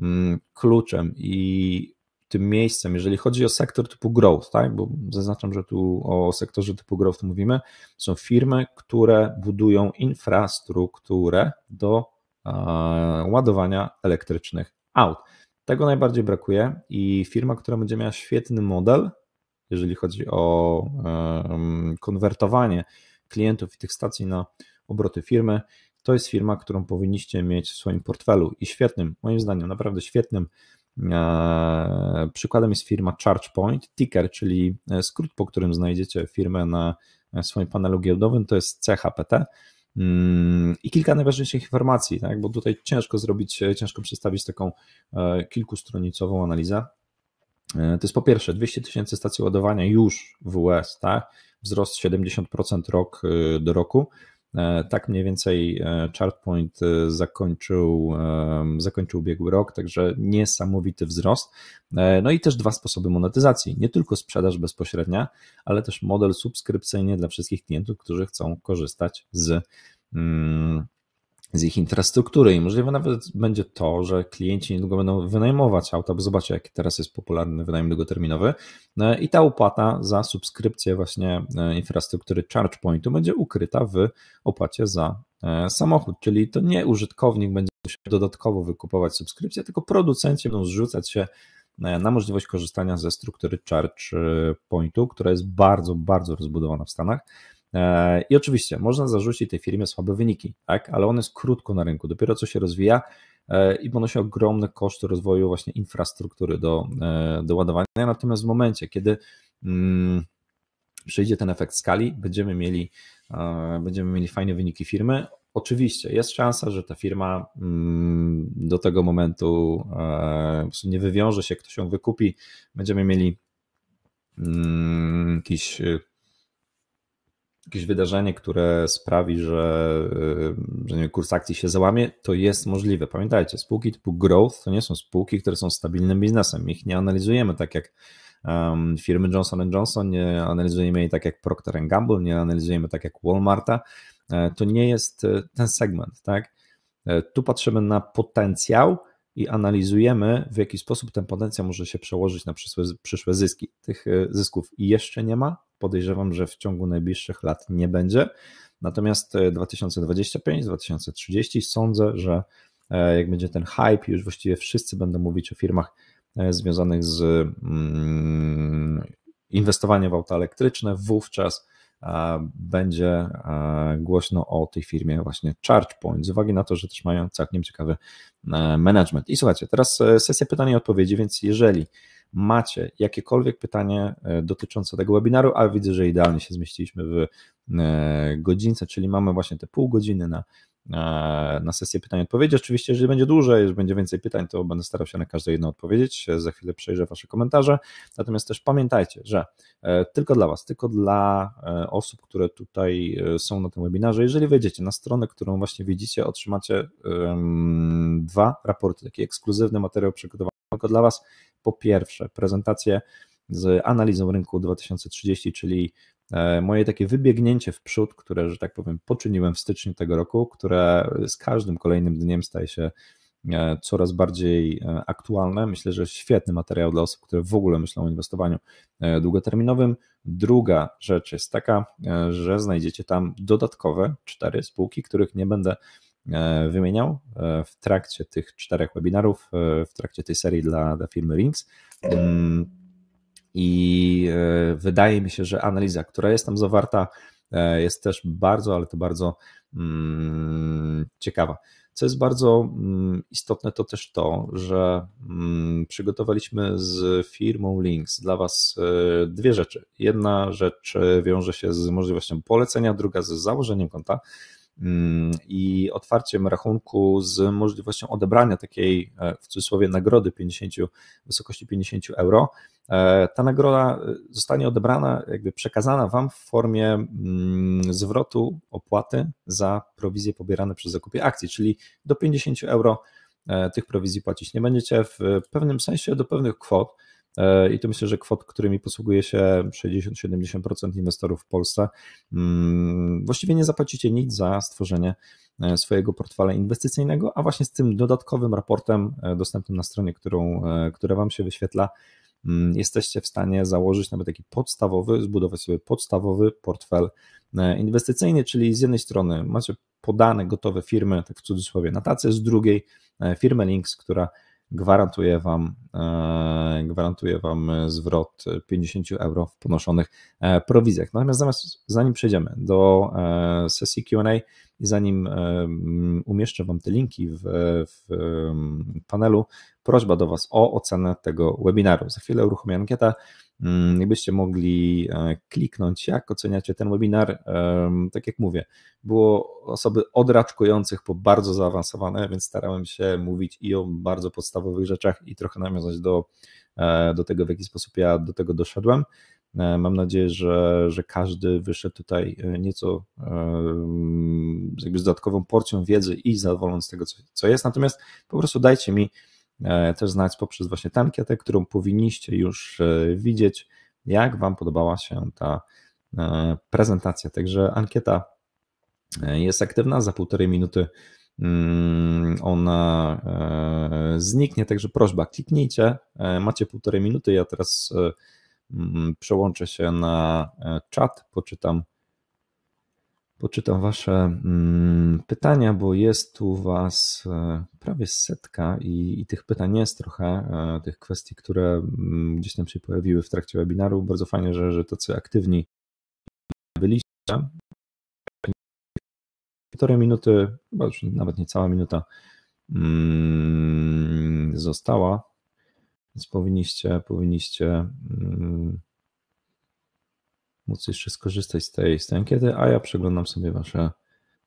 mm, kluczem i tym miejscem, jeżeli chodzi o sektor typu growth, tak? bo zaznaczam, że tu o sektorze typu growth mówimy, są firmy, które budują infrastrukturę do E, ładowania elektrycznych aut. Tego najbardziej brakuje i firma, która będzie miała świetny model, jeżeli chodzi o konwertowanie klientów i tych stacji na obroty firmy, to jest firma, którą powinniście mieć w swoim portfelu i świetnym, moim zdaniem, naprawdę świetnym e, przykładem jest firma ChargePoint, ticker, czyli e, skrót, po którym znajdziecie firmę na swoim panelu giełdowym, to jest CHPT. Mm, i kilka najważniejszych informacji, tak? bo tutaj ciężko zrobić, e, ciężko przedstawić taką e, kilkustronicową analizę. E, to jest po pierwsze 200 tysięcy stacji ładowania już w US, tak? wzrost 70% rok do roku. E, tak mniej więcej e, ChartPoint e, zakończył, zakończył ubiegły rok, także niesamowity wzrost. No i też dwa sposoby monetyzacji, nie tylko sprzedaż bezpośrednia, ale też model subskrypcyjny dla wszystkich klientów, którzy chcą korzystać z mm, z ich infrastruktury i możliwe nawet będzie to, że klienci niedługo będą wynajmować auta, bo zobaczcie, jaki teraz jest popularny wynajem długoterminowy no i ta opłata za subskrypcję właśnie e, infrastruktury ChargePointu będzie ukryta w opłacie za e, samochód, czyli to nie użytkownik będzie musiał dodatkowo wykupować subskrypcję, tylko producenci będą zrzucać się e, na możliwość korzystania ze struktury ChargePointu, która jest bardzo, bardzo rozbudowana w Stanach E, I oczywiście można zarzucić tej firmie słabe wyniki, tak? ale on jest krótko na rynku, dopiero co się rozwija e, i ponosi ogromne koszty rozwoju właśnie infrastruktury do, e, do ładowania. Natomiast w momencie, kiedy mm, przyjdzie ten efekt skali, będziemy mieli, będziemy mieli fajne wyniki firmy. Oczywiście jest szansa, że ta firma mm, do tego momentu nie wywiąże się, ktoś ją wykupi, będziemy mieli mm, jakiś jakieś wydarzenie, które sprawi, że, y, że nie wiem, kurs akcji się załamie, to jest możliwe. Pamiętajcie, spółki typu growth to nie są spółki, które są stabilnym biznesem. Ich nie analizujemy tak jak um, firmy Johnson Johnson, nie analizujemy jej tak jak Procter Gamble, nie analizujemy tak jak Walmarta. E, to nie jest e, ten segment, tak? E, tu patrzymy na potencjał i analizujemy, w jaki sposób ten potencjał może się przełożyć na przyszłe, przyszłe zyski. Tych zysków jeszcze nie ma, podejrzewam, że w ciągu najbliższych lat nie będzie. Natomiast 2025, e, 2030 sądzę, że e, jak będzie ten hype, już właściwie wszyscy będą mówić o firmach e, związanych z mm, inwestowaniem w auta elektryczne, wówczas będzie głośno o tej firmie właśnie ChargePoint, z uwagi na to, że też mają całkiem ciekawy management. I słuchajcie, teraz sesja pytań i odpowiedzi, więc jeżeli macie jakiekolwiek pytanie e, dotyczące tego webinaru, a widzę, że idealnie się zmieściliśmy w e, godzince, czyli mamy właśnie te pół godziny na, e, na sesję pytań i odpowiedzi. Oczywiście, jeżeli będzie dłużej, jeżeli będzie więcej pytań, to będę starał się na każde jedno odpowiedzieć. Za chwilę przejrzę Wasze komentarze. Natomiast też pamiętajcie, że tylko dla Was, tylko dla osób, które tutaj są na tym webinarze, jeżeli wejdziecie na stronę, którą właśnie widzicie, otrzymacie dwa raporty, taki ekskluzywny materiał przygotowany tylko dla Was po pierwsze, prezentację z analizą rynku 2030, czyli e, moje takie wybiegnięcie w przód, które, że tak powiem, poczyniłem w styczniu tego roku, które z każdym kolejnym dniem staje się e, coraz bardziej e, aktualne. Myślę, że świetny materiał dla osób, które w ogóle myślą o inwestowaniu długoterminowym. Druga rzecz jest taka, że znajdziecie tam dodatkowe cztery spółki, których nie będę E, wymieniał e, w trakcie tych czterech webinarów, e, w trakcie tej serii dla, dla firmy Rings. Mm, I wydaje mi się, że analiza, która jest tam zawarta, jest też bardzo, ale to bardzo mm, ciekawa. Co jest bardzo mm, istotne, to też to, że przygotowaliśmy z firmą Links dla Was dwie rzeczy. Jedna rzecz wiąże się z możliwością polecenia, druga z założeniem konta. Mm, i otwarciem rachunku z możliwością odebrania takiej e, w cudzysłowie nagrody 50, wysokości 50 euro. E, ta nagroda e, zostanie odebrana, jakby przekazana Wam w formie mm, zwrotu opłaty za prowizje pobierane przy zakupie akcji, czyli do 50 euro tych prowizji płacić nie będziecie. W pewnym sensie do pewnych kwot E, I to myślę, że kwot, którymi posługuje się 60-70% inwestorów w Polsce, mm, właściwie nie zapłacicie nic za stworzenie e, swojego portfela inwestycyjnego, a właśnie z tym dodatkowym raportem e, dostępnym na stronie, którą, która Wam się wyświetla, mm, jesteście w stanie założyć nawet taki podstawowy, zbudować sobie podstawowy portfel inwestycyjny, czyli z jednej strony macie podane gotowe firmy, tak w cudzysłowie na tacy, z drugiej firmę Links, która gwarantuję Wam, e, gwarantuje wam zwrot 50 euro w ponoszonych e, prowizjach. Natomiast zamiast, zanim przejdziemy do e, sesji QA i zanim umieszczę Wam te linki w, w panelu, prośba do Was o ocenę tego webinaru. Za chwilę uruchomię ankietę. Mm, jakbyście mogli e, kliknąć, jak oceniacie ten webinar. Tak jak mówię, było osoby odraczkujących po bardzo zaawansowane, więc starałem się mówić i o bardzo podstawowych rzeczach i trochę nawiązać do, e, do tego, w jaki sposób ja do tego doszedłem. E, mam nadzieję, że, że każdy wyszedł tutaj nieco jakby z dodatkową porcją wiedzy i zadowolony z tego, co, co jest. Natomiast po prostu dajcie mi E, też znać poprzez właśnie tę ankietę, którą powinniście już e, widzieć, jak Wam podobała się ta e, prezentacja. Także ankieta jest aktywna za półtorej minuty. Mm, ona zniknie, także prośba, kliknijcie. Macie półtorej minuty. Ja teraz mm, przełączę się na czat, poczytam Poczytam Wasze mm, pytania, bo jest tu Was e, prawie setka i, i, tych pytań jest trochę, e, tych kwestii, które mm, gdzieś tam się pojawiły w trakcie webinaru. Bardzo fajnie, że, że tacy aktywni byliście. Półtorej minuty, nawet nie nawet niecała minuta mm, została, więc powinniście, powinniście móc jeszcze skorzystać z tej, z tej ankiety, a ja przeglądam sobie Wasze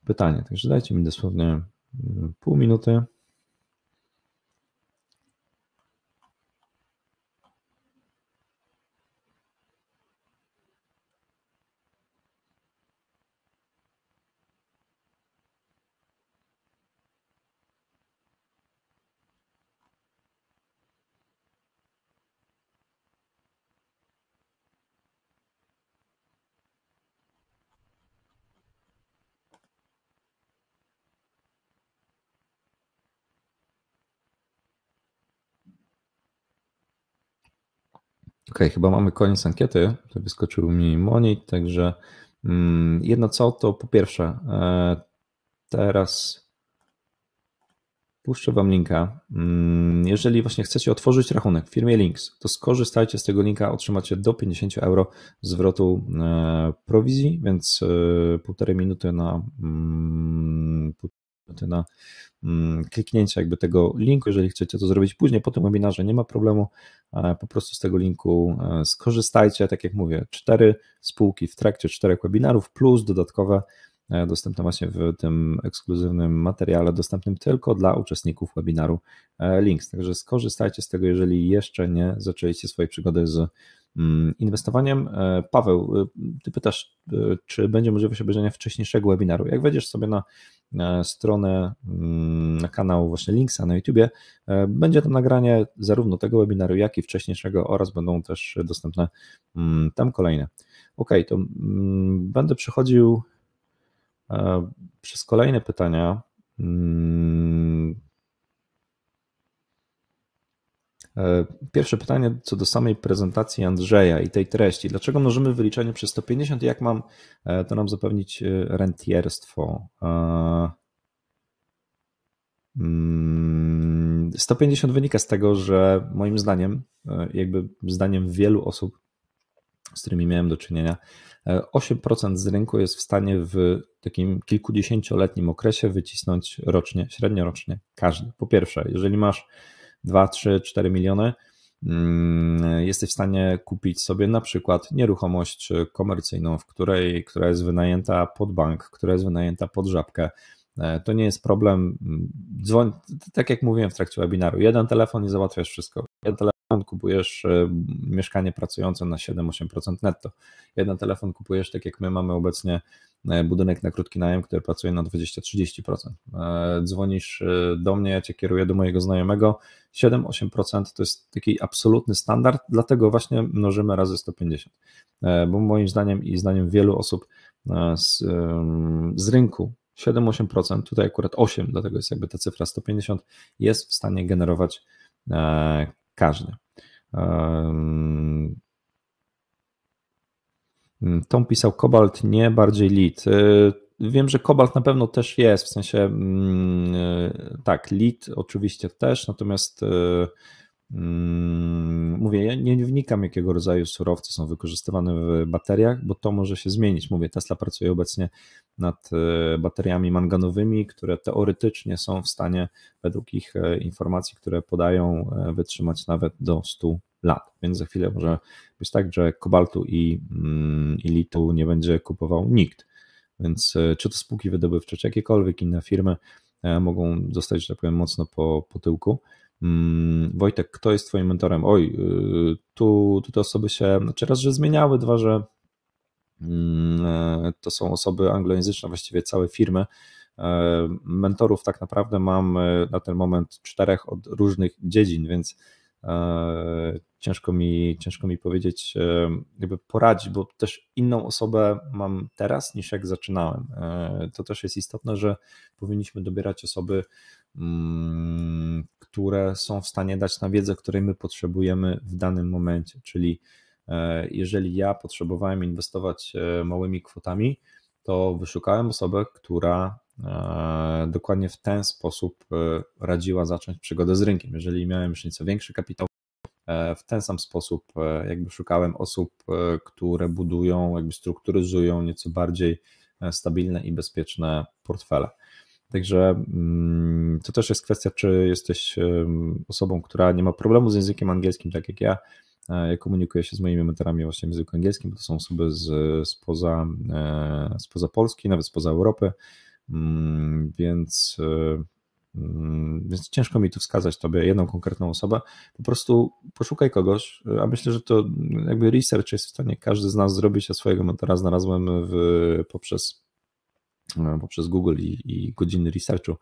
pytanie. Także dajcie mi dosłownie mm, pół minuty, OK, chyba mamy koniec ankiety. To wyskoczył mi Monik, także mm, jedno co to po pierwsze, e, teraz puszczę Wam linka. Mm, jeżeli właśnie chcecie otworzyć rachunek w firmie Links, to skorzystajcie z tego linka, otrzymacie do 50 euro zwrotu e, prowizji, więc e, półtorej minuty na mm, znaczy na mm, kliknięcie jakby tego linku, jeżeli chcecie to zrobić później po tym webinarze, nie ma problemu, e, po prostu z tego linku e, skorzystajcie, tak jak mówię, cztery spółki w trakcie czterech webinarów plus dodatkowe e, dostępne właśnie w tym ekskluzywnym materiale, dostępnym tylko dla uczestników webinaru Links. Także skorzystajcie z tego, jeżeli jeszcze nie zaczęliście swojej przygody z Mm, inwestowaniem. E, Paweł, e, ty pytasz, e, czy będzie możliwość obejrzenia wcześniejszego webinaru. Jak wejdziesz sobie na stronę, mm, na kanał właśnie Linksa na YouTubie, będzie tam nagranie zarówno tego webinaru, jak i wcześniejszego oraz będą też dostępne mm, tam kolejne. Ok, to będę przechodził przez kolejne pytania. E, pierwsze pytanie co do samej prezentacji Andrzeja i tej treści. Dlaczego mnożymy wyliczenie przez 150 i jak mam e, to nam zapewnić e, rentierstwo? 150 mm, wynika z tego, że moim zdaniem, jakby zdaniem wielu osób, z którymi miałem do czynienia, 8% z rynku jest w stanie w takim kilkudziesięcioletnim okresie wycisnąć rocznie, średniorocznie każdy. Po pierwsze, jeżeli masz 2, 3, 4 miliony, mm, jesteś w stanie kupić sobie na przykład nieruchomość komercyjną, w której, która jest wynajęta pod bank, która jest wynajęta pod żabkę. E, to nie jest problem. Mm, dzwoń, tak jak mówiłem w trakcie webinaru, jeden telefon i załatwiasz wszystko. Jeden telefon kupujesz e, mieszkanie pracujące na 7-8% netto. Jeden telefon kupujesz, tak jak my mamy obecnie E, budynek na krótki najem, który pracuje na 20-30%. E, dzwonisz e, do mnie, ja cię kieruję do mojego znajomego. 7-8% to jest taki absolutny standard, dlatego właśnie mnożymy razy 150. Bo moim zdaniem i zdaniem wielu osób z, z rynku 7-8%, tutaj akurat 8, dlatego jest jakby ta cyfra 150, jest w stanie generować każdy. Mm, Tom pisał Kobalt, nie, bardziej Lit. Y, wiem, że Kobalt na pewno też jest, w sensie mm, y, tak, Lit oczywiście też, natomiast y, Mm, mówię, ja nie wnikam, jakiego rodzaju surowce są wykorzystywane w bateriach, bo to może się zmienić. Mówię, Tesla pracuje obecnie nad e, bateriami manganowymi, które teoretycznie są w stanie, według ich e, informacji, które podają, e, wytrzymać nawet do 100 lat. Więc za chwilę może być tak, że kobaltu i, mm, i litu nie będzie kupował nikt. Więc czy to spółki wydobywcze, czy jakiekolwiek inne firmy mogą zostać, że tak powiem, mocno po, po tyłku. Mm, Wojtek, kto jest twoim mentorem? Oj, y, tu, tu te osoby się, znaczy raz, że zmieniały, dwa, że mm, e, to są osoby anglojęzyczne, właściwie całe firmy. E, mentorów tak naprawdę mam e, na ten moment czterech od różnych dziedzin, więc ciężko mi, ciężko mi powiedzieć, e, jakby poradzić, bo też inną osobę mam teraz niż jak zaczynałem. E, to też jest istotne, że powinniśmy dobierać osoby, mm, które są w stanie dać nam wiedzę, której my potrzebujemy w danym momencie. Czyli e, jeżeli ja potrzebowałem inwestować małymi kwotami, to wyszukałem osobę, która dokładnie w ten sposób radziła zacząć przygodę z rynkiem. Jeżeli miałem już nieco większy kapitał, E, w ten sam sposób e, jakby szukałem osób, e, które budują, jakby strukturyzują nieco bardziej stabilne i bezpieczne portfele. Także mm, to też jest kwestia, czy jesteś osobą, która nie ma problemu z językiem angielskim, tak jak ja. Ja komunikuję się z moimi mentorami właśnie w języku angielskim, bo to są osoby z, spoza, spoza Polski, nawet spoza Europy, mm, więc Mm, więc ciężko mi tu wskazać tobie jedną konkretną osobę. Po prostu poszukaj kogoś, a myślę, że to jakby research jest w stanie każdy z nas zrobić. się swojego mentora znalazłem w, poprzez, no, poprzez Google i, i godziny researchu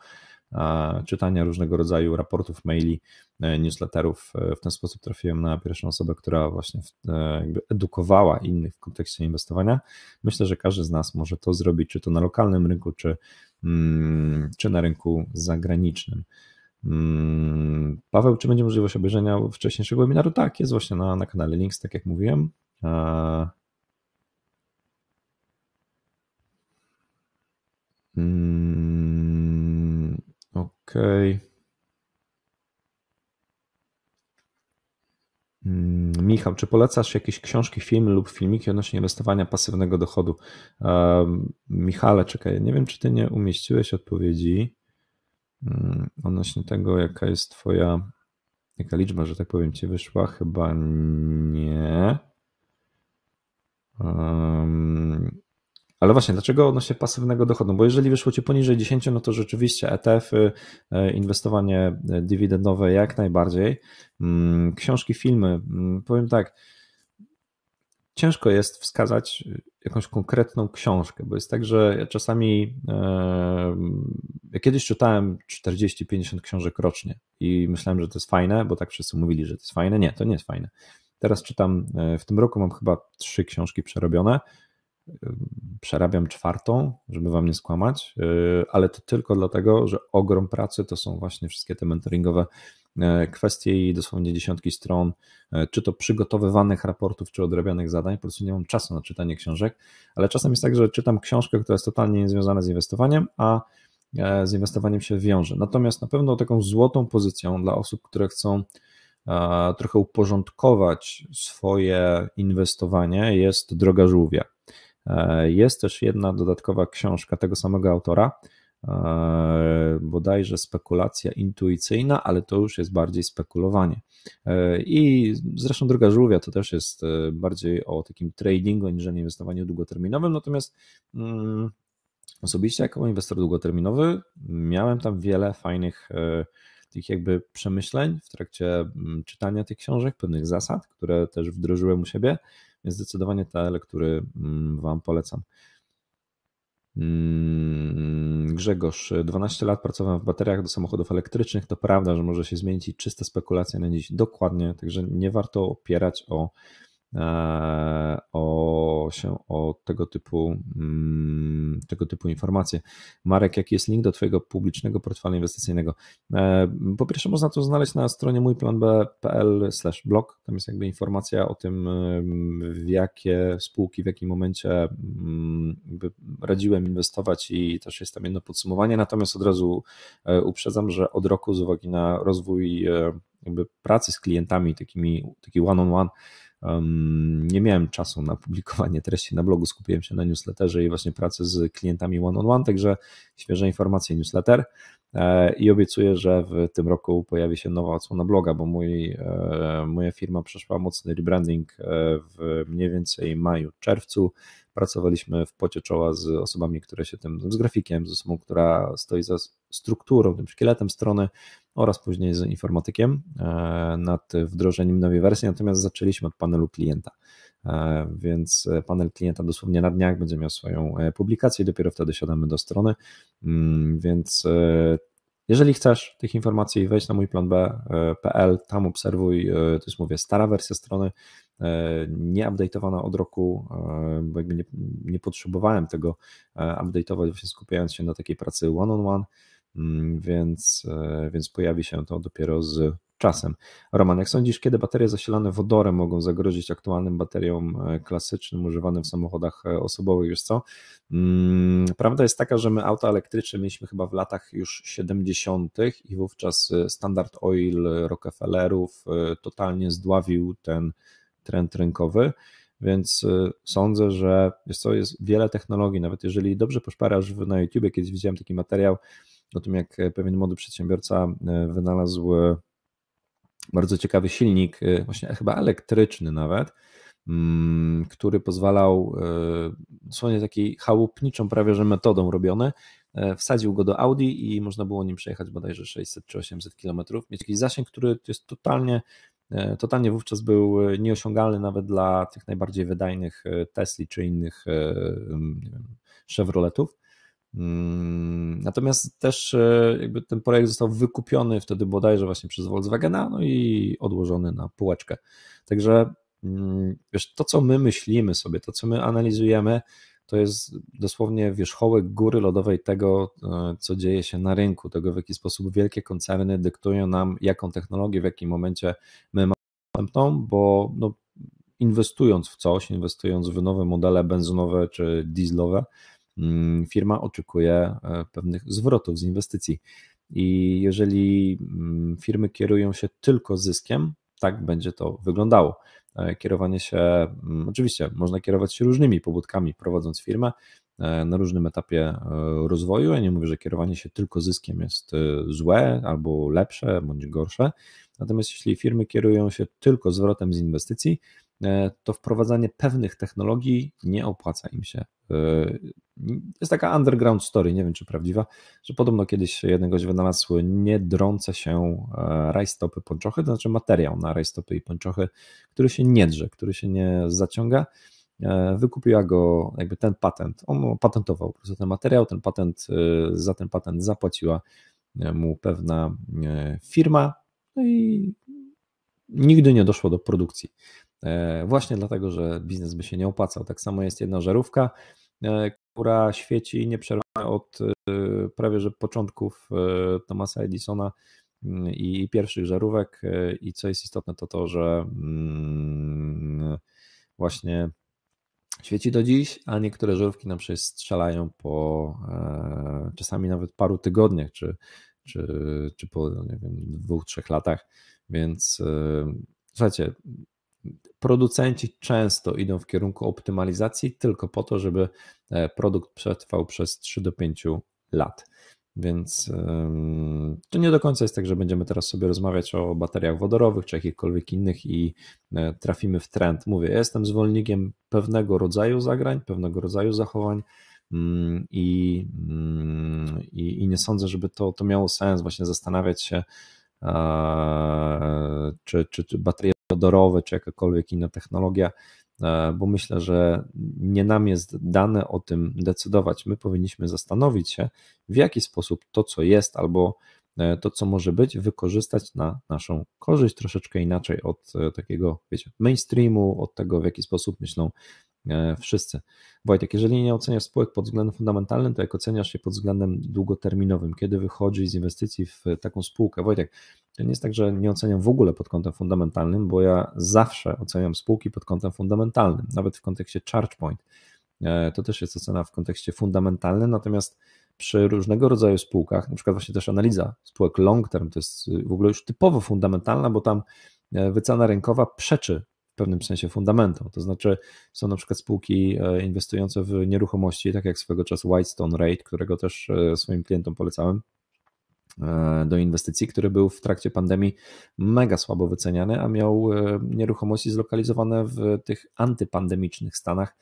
czytania różnego rodzaju raportów, maili, e, newsletterów. E, w ten sposób trafiłem na pierwszą osobę, która właśnie e, edukowała innych w kontekście inwestowania. Myślę, że każdy z nas może to zrobić, czy to na lokalnym rynku, czy Mm, czy na rynku zagranicznym. Mm, Paweł, czy będzie możliwość obejrzenia wcześniejszego webinaru? Tak, jest właśnie na, na kanale Links, tak jak mówiłem. Mm, okej. Okay. Mm, Michał, czy polecasz jakieś książki, filmy lub filmiki odnośnie inwestowania pasywnego dochodu? Michale, czekaj, nie wiem, czy ty nie umieściłeś odpowiedzi mm, odnośnie tego, jaka jest twoja, jaka liczba, że tak powiem, ci wyszła? Chyba nie. Ale właśnie, dlaczego odnośnie pasywnego dochodu? Bo jeżeli wyszło ci poniżej 10, no to rzeczywiście ETF, -y, e, inwestowanie e, dywidendowe jak najbardziej. Mm, książki, filmy, mm, powiem tak, ciężko jest wskazać jakąś konkretną książkę, bo jest tak, że ja czasami e, ja kiedyś czytałem 40-50 książek rocznie i myślałem, że to jest fajne, bo tak wszyscy mówili, że to jest fajne. Nie, to nie jest fajne. Teraz czytam, w tym roku mam chyba trzy książki przerobione przerabiam czwartą, żeby wam nie skłamać, y, ale to tylko dlatego, że ogrom pracy to są właśnie wszystkie te mentoringowe e, kwestie i dosłownie dziesiątki stron, e, czy to przygotowywanych raportów, czy odrabianych zadań. Po prostu nie mam czasu na czytanie książek, ale czasem jest tak, że czytam książkę, która jest totalnie niezwiązana z inwestowaniem, a e, z inwestowaniem się wiąże. Natomiast na pewno taką złotą pozycją dla osób, które chcą trochę uporządkować swoje inwestowanie jest droga żółwia. E, jest też jedna dodatkowa książka tego samego autora, e, bodajże spekulacja intuicyjna, ale to już jest bardziej spekulowanie. E, I zresztą droga żółwia to też jest bardziej o takim tradingu niż o inwestowaniu długoterminowym, natomiast mm, osobiście jako inwestor długoterminowy miałem tam wiele fajnych tych jakby przemyśleń w trakcie mm, czytania tych książek, pewnych zasad, które też wdrożyłem u siebie więc zdecydowanie te lektury mm, Wam polecam. Mm, Grzegorz, 12 lat pracowałem w bateriach do samochodów elektrycznych. To prawda, że może się zmienić i czysta spekulacja na dziś. Dokładnie, także nie warto opierać o E, o, się, o tego, typu, mm, tego typu informacje. Marek, jaki jest link do Twojego publicznego portfela inwestycyjnego? E, po pierwsze, można to znaleźć na stronie mójplanb.pl/blog. Tam jest jakby informacja o tym, w jakie spółki, w jakim momencie mm, radziłem inwestować i też jest tam jedno podsumowanie. Natomiast od razu e, uprzedzam, że od roku z uwagi na rozwój jakby pracy z klientami, takimi, taki one nie miałem czasu na publikowanie treści na blogu, skupiłem się na newsletterze i właśnie pracy z klientami one-on-one, on one, także świeże informacje, newsletter e, i obiecuję, że w tym roku pojawi się nowa odsłona bloga, bo mój, e, moja firma przeszła mocny rebranding e, w mniej więcej maju, czerwcu Pracowaliśmy w pocie czoła z osobami, które się tym, z grafikiem, z osobą, która stoi za strukturą, tym szkieletem strony oraz później z informatykiem e, nad wdrożeniem nowej wersji, natomiast zaczęliśmy od panelu klienta. E, więc e, panel klienta dosłownie na dniach będzie miał swoją publikację i dopiero wtedy siadamy do strony. Mm, więc jeżeli chcesz tych informacji, wejdź na mój plan B.pl, e, tam obserwuj, e, to jest mówię, stara wersja strony, e, nie od roku, bo jakby nie, nie potrzebowałem tego update'ować, właśnie skupiając się na takiej pracy one-on-one, on mm, one, więc, więc pojawi się to dopiero z czasem. Roman, jak sądzisz, kiedy baterie zasilane wodorem mogą zagrozić aktualnym bateriom e, klasycznym używanym w samochodach e, osobowych? już co? Mm, prawda jest taka, że my auta elektryczne mieliśmy chyba w latach już 70. i wówczas e, Standard Oil Rockefellerów totalnie zdławił ten trend rynkowy. Więc sądzę, że jest, co, jest wiele technologii, nawet jeżeli dobrze poszparasz na YouTubie, kiedyś widziałem taki materiał o tym, jak pewien młody przedsiębiorca wynalazł bardzo ciekawy silnik, y, właśnie chyba elektryczny nawet, mm, który pozwalał, y, słonie takiej chałupniczą prawie że metodą robiony, e, wsadził go do Audi i można było nim przejechać bodajże 600 czy 800 kilometrów, mieć jakiś zasięg, który jest totalnie, e, totalnie wówczas był e, nieosiągalny nawet dla tych najbardziej wydajnych Tesli czy innych nie wiem, Chevroletów. Mm, natomiast też e, jakby ten projekt został wykupiony wtedy bodajże właśnie przez Volkswagena, no i odłożony na półeczkę. Także mm, wiesz, to co my myślimy sobie, to co my analizujemy, to jest dosłownie wierzchołek góry lodowej tego, e, co dzieje się na rynku, tego w jaki sposób wielkie koncerny dyktują nam, jaką technologię w jakim momencie my mamy dostępną, bo no, inwestując w coś, inwestując w nowe modele benzynowe czy dieslowe, Mm, firma oczekuje e, pewnych zwrotów z inwestycji. I jeżeli mm, firmy kierują się tylko zyskiem, tak będzie to wyglądało. E, kierowanie się, mm, oczywiście, można kierować się różnymi pobudkami prowadząc firmę e, na różnym etapie rozwoju. Ja nie mówię, że kierowanie się tylko zyskiem jest złe albo lepsze bądź gorsze. Natomiast jeśli firmy kierują się tylko zwrotem z inwestycji, E, to wprowadzanie pewnych technologii nie opłaca im się. E, jest taka underground story, nie wiem czy prawdziwa, że podobno kiedyś jednego gość wynalazł niedrące się e, rajstopy pończochy, to znaczy materiał na rajstopy i pończochy, który się nie drze, który się nie zaciąga. Wykupiła go jakby ten patent. On patentował, po prostu ten materiał, ten patent, za ten patent zapłaciła mu pewna firma, no i nigdy nie doszło do produkcji. E, właśnie dlatego, że biznes by się nie opłacał. Tak samo jest jedna żarówka, e, która świeci nieprzerwanie od e, prawie że początków Thomasa Edisona mm, i pierwszych żarówek i co jest istotne to to, że mm, właśnie świeci do dziś, a niektóre żarówki nam się strzelają po czasami nawet paru tygodniach, czy, czy, czy po no nie wiem, dwóch, trzech latach, więc słuchajcie, Producenci często idą w kierunku optymalizacji tylko po to, żeby e, produkt przetrwał przez 3 do 5 lat. Więc to nie do końca jest tak, że będziemy teraz sobie rozmawiać o bateriach wodorowych czy jakichkolwiek innych i e, trafimy w trend. Mówię, ja jestem zwolennikiem pewnego rodzaju zagrań, pewnego rodzaju zachowań mm, i, mm, i, i nie sądzę, żeby to, to miało sens właśnie zastanawiać się, czy, czy, czy bateria odorowe czy jakakolwiek inna technologia, e, bo myślę, że nie nam jest dane o tym decydować. My powinniśmy zastanowić się, w jaki sposób to, co jest albo e, to, co może być, wykorzystać na naszą korzyść troszeczkę inaczej od e, takiego, wiecie, mainstreamu, od tego, w jaki sposób myślą E, wszyscy. Wojtek, jeżeli nie oceniasz spółek pod względem fundamentalnym, to jak oceniasz je pod względem długoterminowym? Kiedy wychodzi z inwestycji w taką spółkę? Wojtek, to nie jest tak, że nie oceniam w ogóle pod kątem fundamentalnym, bo ja zawsze oceniam spółki pod kątem fundamentalnym, nawet w kontekście charge point. E, to też jest ocena w kontekście fundamentalnym, natomiast przy różnego rodzaju spółkach, na przykład właśnie też analiza spółek long term, to jest e, w ogóle już typowo fundamentalna, bo tam wycena rynkowa przeczy pewnym sensie fundamentą. To znaczy, są na przykład spółki e, inwestujące w nieruchomości, tak jak swego czasu Whitestone Rate, którego też e, swoim klientom polecałem e, do inwestycji, który był w trakcie pandemii mega słabo wyceniany, a miał nieruchomości zlokalizowane w tych antypandemicznych stanach,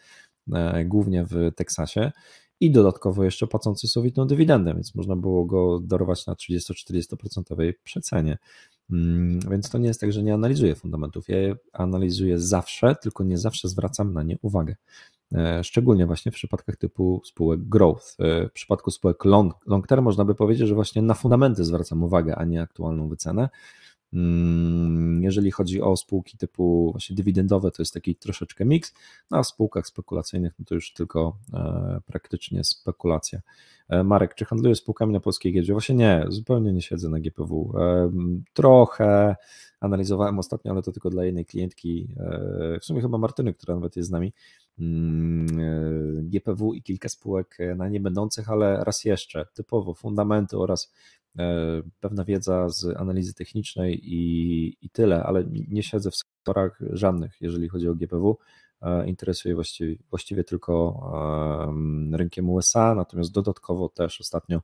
głównie w Teksasie i dodatkowo jeszcze płacący sowitną dywidendę, więc można było go darować na 30-40% przecenie. Mm, więc to nie jest tak, że nie analizuję fundamentów. Ja je analizuję zawsze, tylko nie zawsze zwracam na nie uwagę. E, szczególnie właśnie w przypadkach typu spółek growth. E, w przypadku spółek long, long term można by powiedzieć, że właśnie na fundamenty zwracam uwagę, a nie aktualną wycenę. Mm, jeżeli chodzi o spółki typu właśnie dywidendowe, to jest taki troszeczkę miks, no a w spółkach spekulacyjnych no to już tylko e, praktycznie spekulacja. E, Marek, czy handlujesz spółkami na polskiej giełdzie? Właśnie nie, zupełnie nie siedzę na GPW. E, trochę analizowałem ostatnio, ale to tylko dla jednej klientki, w sumie chyba Martyny, która nawet jest z nami, mm, GPW i kilka spółek na niebędących, ale raz jeszcze, typowo fundamenty oraz E, pewna wiedza z analizy technicznej i, i tyle, ale nie siedzę w sektorach żadnych, jeżeli chodzi o GPW. E, interesuje właściwie, właściwie tylko rynkiem USA, natomiast dodatkowo też ostatnio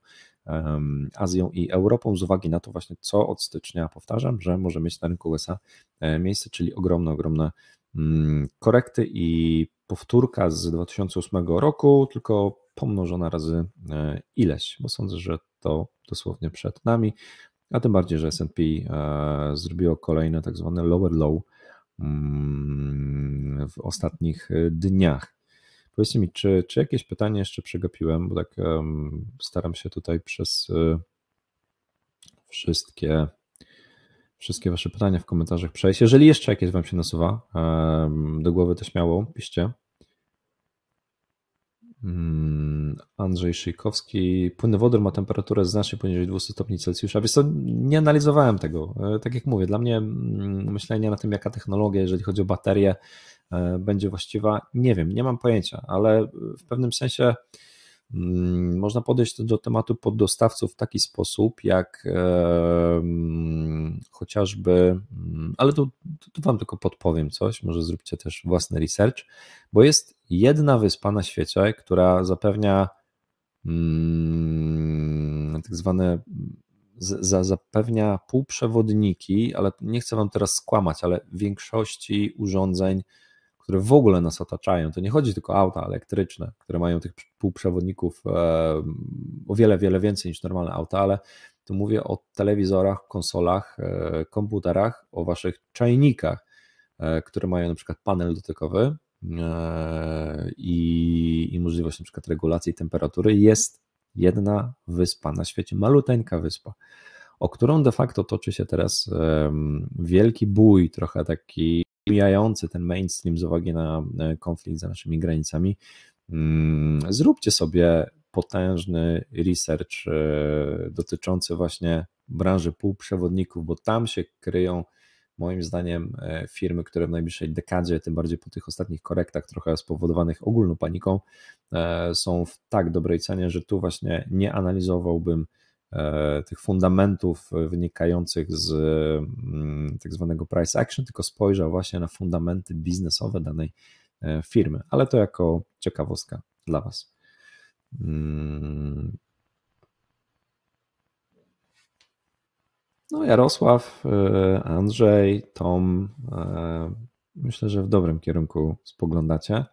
Azją i Europą, z uwagi na to właśnie, co od stycznia, powtarzam, że może mieć na rynku USA e, miejsce, czyli ogromne, ogromne mm, korekty i powtórka z 2008 roku, tylko pomnożona razy e, ileś, bo sądzę, że to dosłownie przed nami, a tym bardziej, że S&P e, zrobiło kolejne tak zwane lower low mm, w ostatnich e, dniach. Powiedzcie mi, czy, czy jakieś pytanie jeszcze przegapiłem, bo tak staram się tutaj przez wszystkie wszystkie Wasze pytania w komentarzach przejść. Jeżeli jeszcze jakieś Wam się nasuwa do głowy, to śmiało piszcie. Mm, Andrzej Szyjkowski, Płynny wodór ma temperaturę znacznie poniżej 200 stopni Celsjusza. Wiesz to nie analizowałem tego. E, tak jak mówię, dla mnie mm, myślenie na tym, jaka technologia, jeżeli chodzi o baterie, e, będzie właściwa, nie wiem, nie mam pojęcia, ale w pewnym sensie Mm, można podejść do tematu poddostawców w taki sposób, jak chociażby, mm, ale tu, tu Wam tylko podpowiem coś, może zróbcie też własny research, bo jest jedna wyspa na świecie, która zapewnia mm, tak zwane za, zapewnia półprzewodniki, ale nie chcę Wam teraz skłamać, ale większości urządzeń które w ogóle nas otaczają. To nie chodzi tylko o auta elektryczne, które mają tych półprzewodników e, o wiele, wiele więcej niż normalne auta, ale tu mówię o telewizorach, konsolach, e, komputerach, o waszych czajnikach, e, które mają na przykład panel dotykowy i, i możliwość na przykład regulacji temperatury. Jest jedna wyspa na świecie, maluteńka wyspa o którą de facto toczy się teraz wielki bój, trochę taki mijający ten mainstream z uwagi na e, konflikt za naszymi granicami, mm, zróbcie sobie potężny research e, dotyczący właśnie branży półprzewodników, bo tam się kryją moim zdaniem e, firmy, które w najbliższej dekadzie, tym bardziej po tych ostatnich korektach, trochę spowodowanych ogólną paniką, są w tak dobrej cenie, że tu właśnie nie analizowałbym E, tych fundamentów e, wynikających z mm, tak zwanego price action, tylko spojrzał właśnie na fundamenty biznesowe danej e, firmy, ale to jako ciekawostka dla Was. Mm. No, Jarosław, Andrzej, Tom, myślę, że w dobrym kierunku spoglądacie.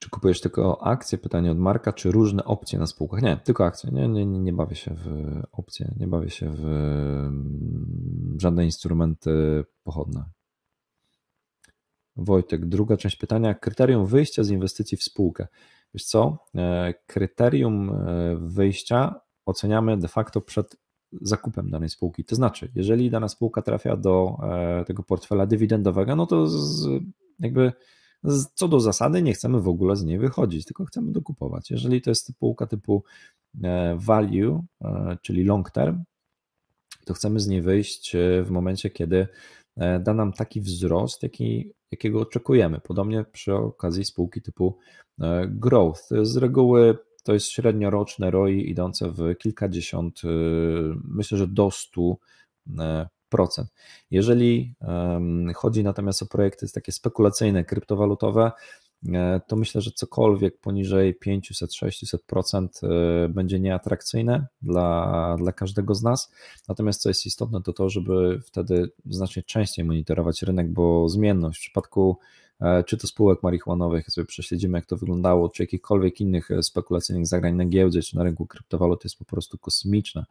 Czy kupujesz tylko akcje? Pytanie od Marka, czy różne opcje na spółkach? Nie, tylko akcje. Nie, nie, nie, bawię się w opcje, nie bawię się w mm, żadne instrumenty pochodne. Wojtek, druga część pytania. Kryterium wyjścia z inwestycji w spółkę. Wiesz co? E, kryterium e, wyjścia oceniamy de facto przed zakupem danej spółki. To znaczy, jeżeli dana spółka trafia do e, tego portfela dywidendowego, no to z, jakby co do zasady nie chcemy w ogóle z niej wychodzić, tylko chcemy dokupować. Jeżeli to jest półka typu e, value, e, czyli long term, to chcemy z niej wyjść e, w momencie, kiedy da nam taki wzrost, jaki, jakiego oczekujemy. Podobnie przy okazji spółki typu growth. Z reguły to jest średnioroczne ROI idące w kilkadziesiąt, myślę, że do stu. Jeżeli chodzi natomiast o projekty takie spekulacyjne, kryptowalutowe, e, to myślę, że cokolwiek poniżej 500-600% e, będzie nieatrakcyjne dla, dla każdego z nas. Natomiast co jest istotne, to to, żeby wtedy znacznie częściej monitorować rynek, bo zmienność w przypadku E, czy to spółek marihuanowych, jak sobie prześledzimy, jak to wyglądało, czy jakichkolwiek innych e, spekulacyjnych zagrań na giełdzie, czy na rynku kryptowalut jest po prostu kosmiczne.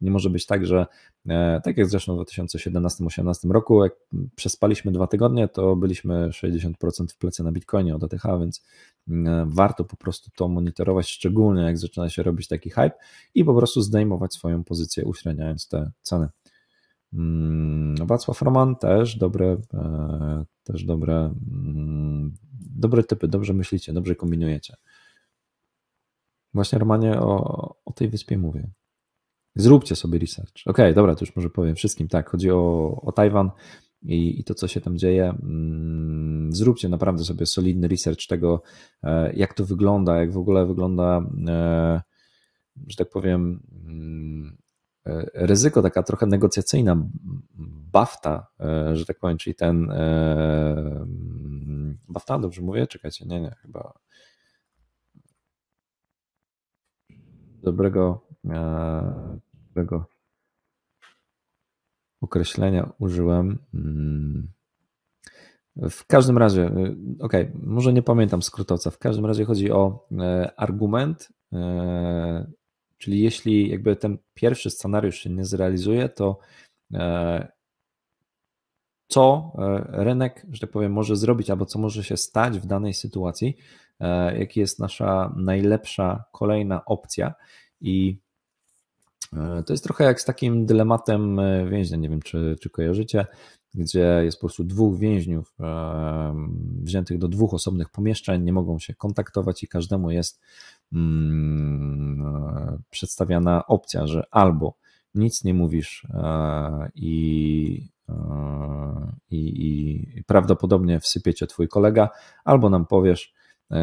Nie może być tak, że e, tak jak zresztą w 2017-2018 roku, jak przespaliśmy dwa tygodnie, to byliśmy 60% w plecy na Bitcoinie od ATH, więc warto po prostu to monitorować, szczególnie jak zaczyna się robić taki hype i po prostu zdejmować swoją pozycję, uśredniając te ceny. Mm, Wacław Roman też dobre, e, też dobre, mm, dobre typy, dobrze myślicie, dobrze kombinujecie. Właśnie Romanie o, o tej wyspie mówię. Zróbcie sobie research. Okej, okay, dobra, to już może powiem wszystkim. Tak, chodzi o, o Tajwan i, i to, co się tam dzieje. Mm, zróbcie naprawdę sobie solidny research tego, e, jak to wygląda, jak w ogóle wygląda, e, że tak powiem, E, ryzyko, taka trochę negocjacyjna BAFTA, e, że tak powiem, czyli ten e, mm, BAFTA, dobrze mówię? Czekajcie, nie, nie, chyba dobrego, dobrego określenia użyłem. Mm. W każdym razie, okej, okay, może nie pamiętam skrótowca, w każdym razie chodzi o argument Czyli jeśli jakby ten pierwszy scenariusz się nie zrealizuje, to e, co e, rynek, że tak powiem, może zrobić, albo co może się stać w danej sytuacji, e, jaka jest nasza najlepsza kolejna opcja. I to jest trochę jak z takim dylematem więźnia, nie wiem czy, czy kojarzycie, gdzie jest po prostu dwóch więźniów wziętych do dwóch osobnych pomieszczeń, nie mogą się kontaktować i każdemu jest Mm, e, przedstawiana opcja, że albo nic nie mówisz e, i, e, i, i prawdopodobnie wsypie cię twój kolega, albo nam powiesz,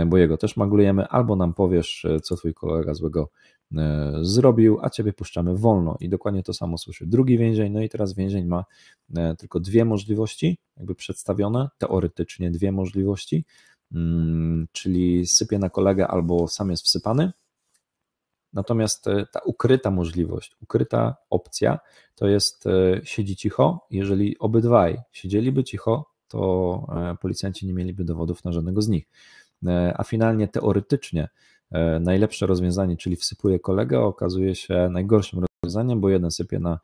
bo jego też maglujemy, albo nam powiesz, co twój kolega złego zrobił, a ciebie puszczamy wolno. I dokładnie to samo słyszy drugi więzień. No i teraz więzień ma tylko dwie możliwości, jakby przedstawione, teoretycznie dwie możliwości. Mm, czyli sypie na kolegę albo sam jest wsypany. Natomiast e, ta ukryta możliwość, ukryta opcja to jest e, siedzi cicho. Jeżeli obydwaj siedzieliby cicho, to e, policjanci nie mieliby dowodów na żadnego z nich. A finalnie teoretycznie najlepsze rozwiązanie, czyli wsypuje kolegę, okazuje się najgorszym rozwiązaniem, bo jeden sypie na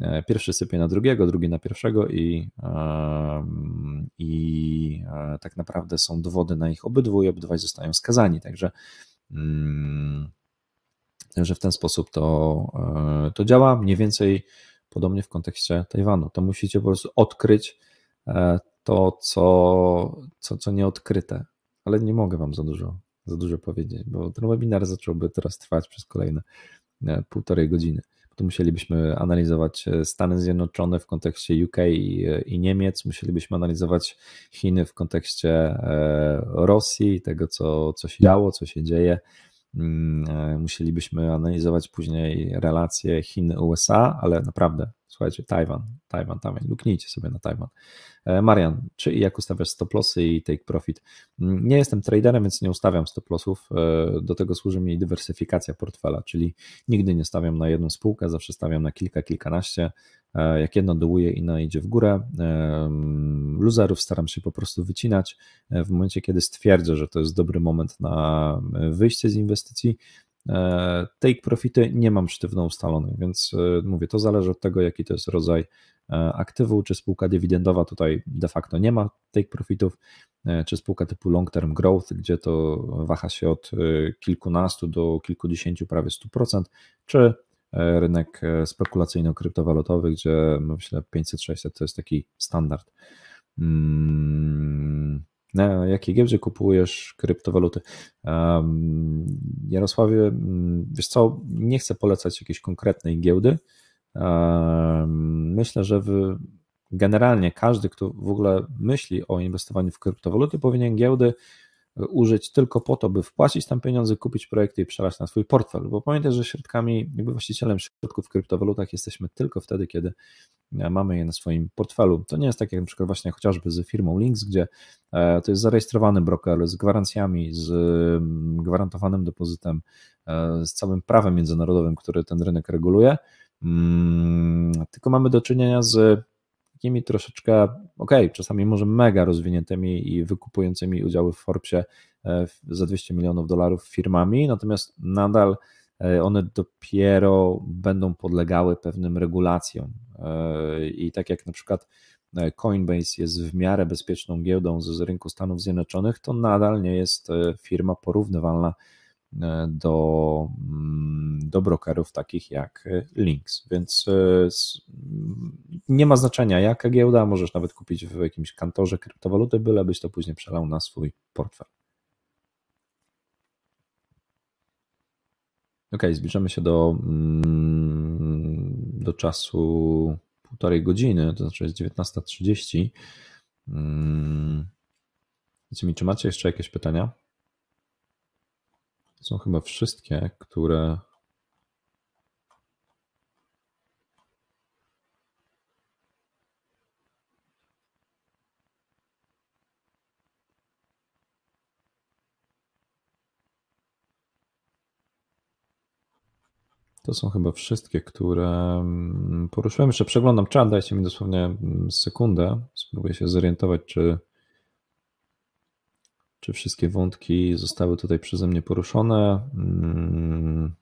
E, pierwszy sypie na drugiego, drugi na pierwszego i, i e, tak naprawdę są dowody na ich obydwu i obydwaj zostają skazani. Także mm, że w ten sposób to, e, to działa. Mniej więcej podobnie w kontekście Tajwanu. To musicie po prostu odkryć to, co, co, co nieodkryte. Ale nie mogę Wam za dużo, za dużo powiedzieć, bo ten webinar zacząłby teraz trwać przez kolejne półtorej godziny to musielibyśmy analizować e, Stany Zjednoczone w kontekście UK i, e, i Niemiec, musielibyśmy analizować Chiny w kontekście e, Rosji, tego co, co się działo, co się dzieje. Mm, musielibyśmy analizować później relacje Chin-USA, ale naprawdę Słuchajcie, Tajwan, Tajwan, Tajwan, luknijcie sobie na Tajwan. E, Marian, czy i jak ustawiasz stop lossy i take profit? Mm, nie jestem traderem, więc nie ustawiam stop lossów. E, do tego służy mi dywersyfikacja portfela, czyli nigdy nie stawiam na jedną spółkę, zawsze stawiam na kilka, kilkanaście. E, jak jedno dołuje, inna idzie w górę. Mm, luzerów staram się po prostu wycinać. W momencie, kiedy stwierdzę, że to jest dobry moment na wyjście z inwestycji, Take profity nie mam sztywno ustalonych, więc e, mówię, to zależy od tego, jaki to jest rodzaj e, aktywu, czy spółka dywidendowa, tutaj de facto nie ma take profitów, e, czy spółka typu long term growth, gdzie to waha się od kilkunastu do kilkudziesięciu, prawie stu procent, czy rynek spekulacyjno-kryptowalutowy, gdzie no, myślę 500-600 to jest taki standard. Mm, na e, jakiej giełdzie kupujesz kryptowaluty. Jarosławie, mm, wiesz co, nie chcę polecać jakiejś konkretnej giełdy. Myślę, że wy, generalnie każdy, kto w ogóle myśli o inwestowaniu w kryptowaluty, powinien giełdy e, użyć tylko po to, by wpłacić tam pieniądze, kupić projekty i przelać na swój portfel. Bo pamiętaj, że środkami, jakby właścicielem środków w kryptowalutach jesteśmy tylko wtedy, kiedy E, mamy je na swoim portfelu. To nie jest tak jak na przykład właśnie chociażby z firmą Links, gdzie e, to jest zarejestrowany broker z gwarancjami, z mm, gwarantowanym depozytem, e, z całym prawem międzynarodowym, które ten rynek reguluje. Mm, tylko mamy do czynienia z takimi troszeczkę, okej, okay, czasami może mega rozwiniętymi i wykupującymi udziały w Forbesie za 200 milionów dolarów firmami, natomiast nadal E, one dopiero będą podlegały pewnym regulacjom. E, I tak jak na przykład e, Coinbase jest w miarę bezpieczną giełdą z rynku Stanów Zjednoczonych, to nadal nie jest firma porównywalna do, mm, do brokerów takich jak Lynx. Więc nie ma znaczenia, jaka giełda, możesz nawet kupić w jakimś kantorze kryptowaluty, byle byś to później przelał na swój portfel. Okej, okay, zbliżamy się do, mm, do czasu półtorej godziny, to znaczy jest 19.30. Mm. Wiecie mi, czy macie jeszcze jakieś pytania? Są chyba wszystkie, które To są chyba wszystkie, które mm, poruszyłem. Jeszcze przeglądam czat, dajcie mi dosłownie mm, sekundę. Spróbuję się zorientować, czy, czy wszystkie wątki zostały tutaj przeze mnie poruszone. Hmm.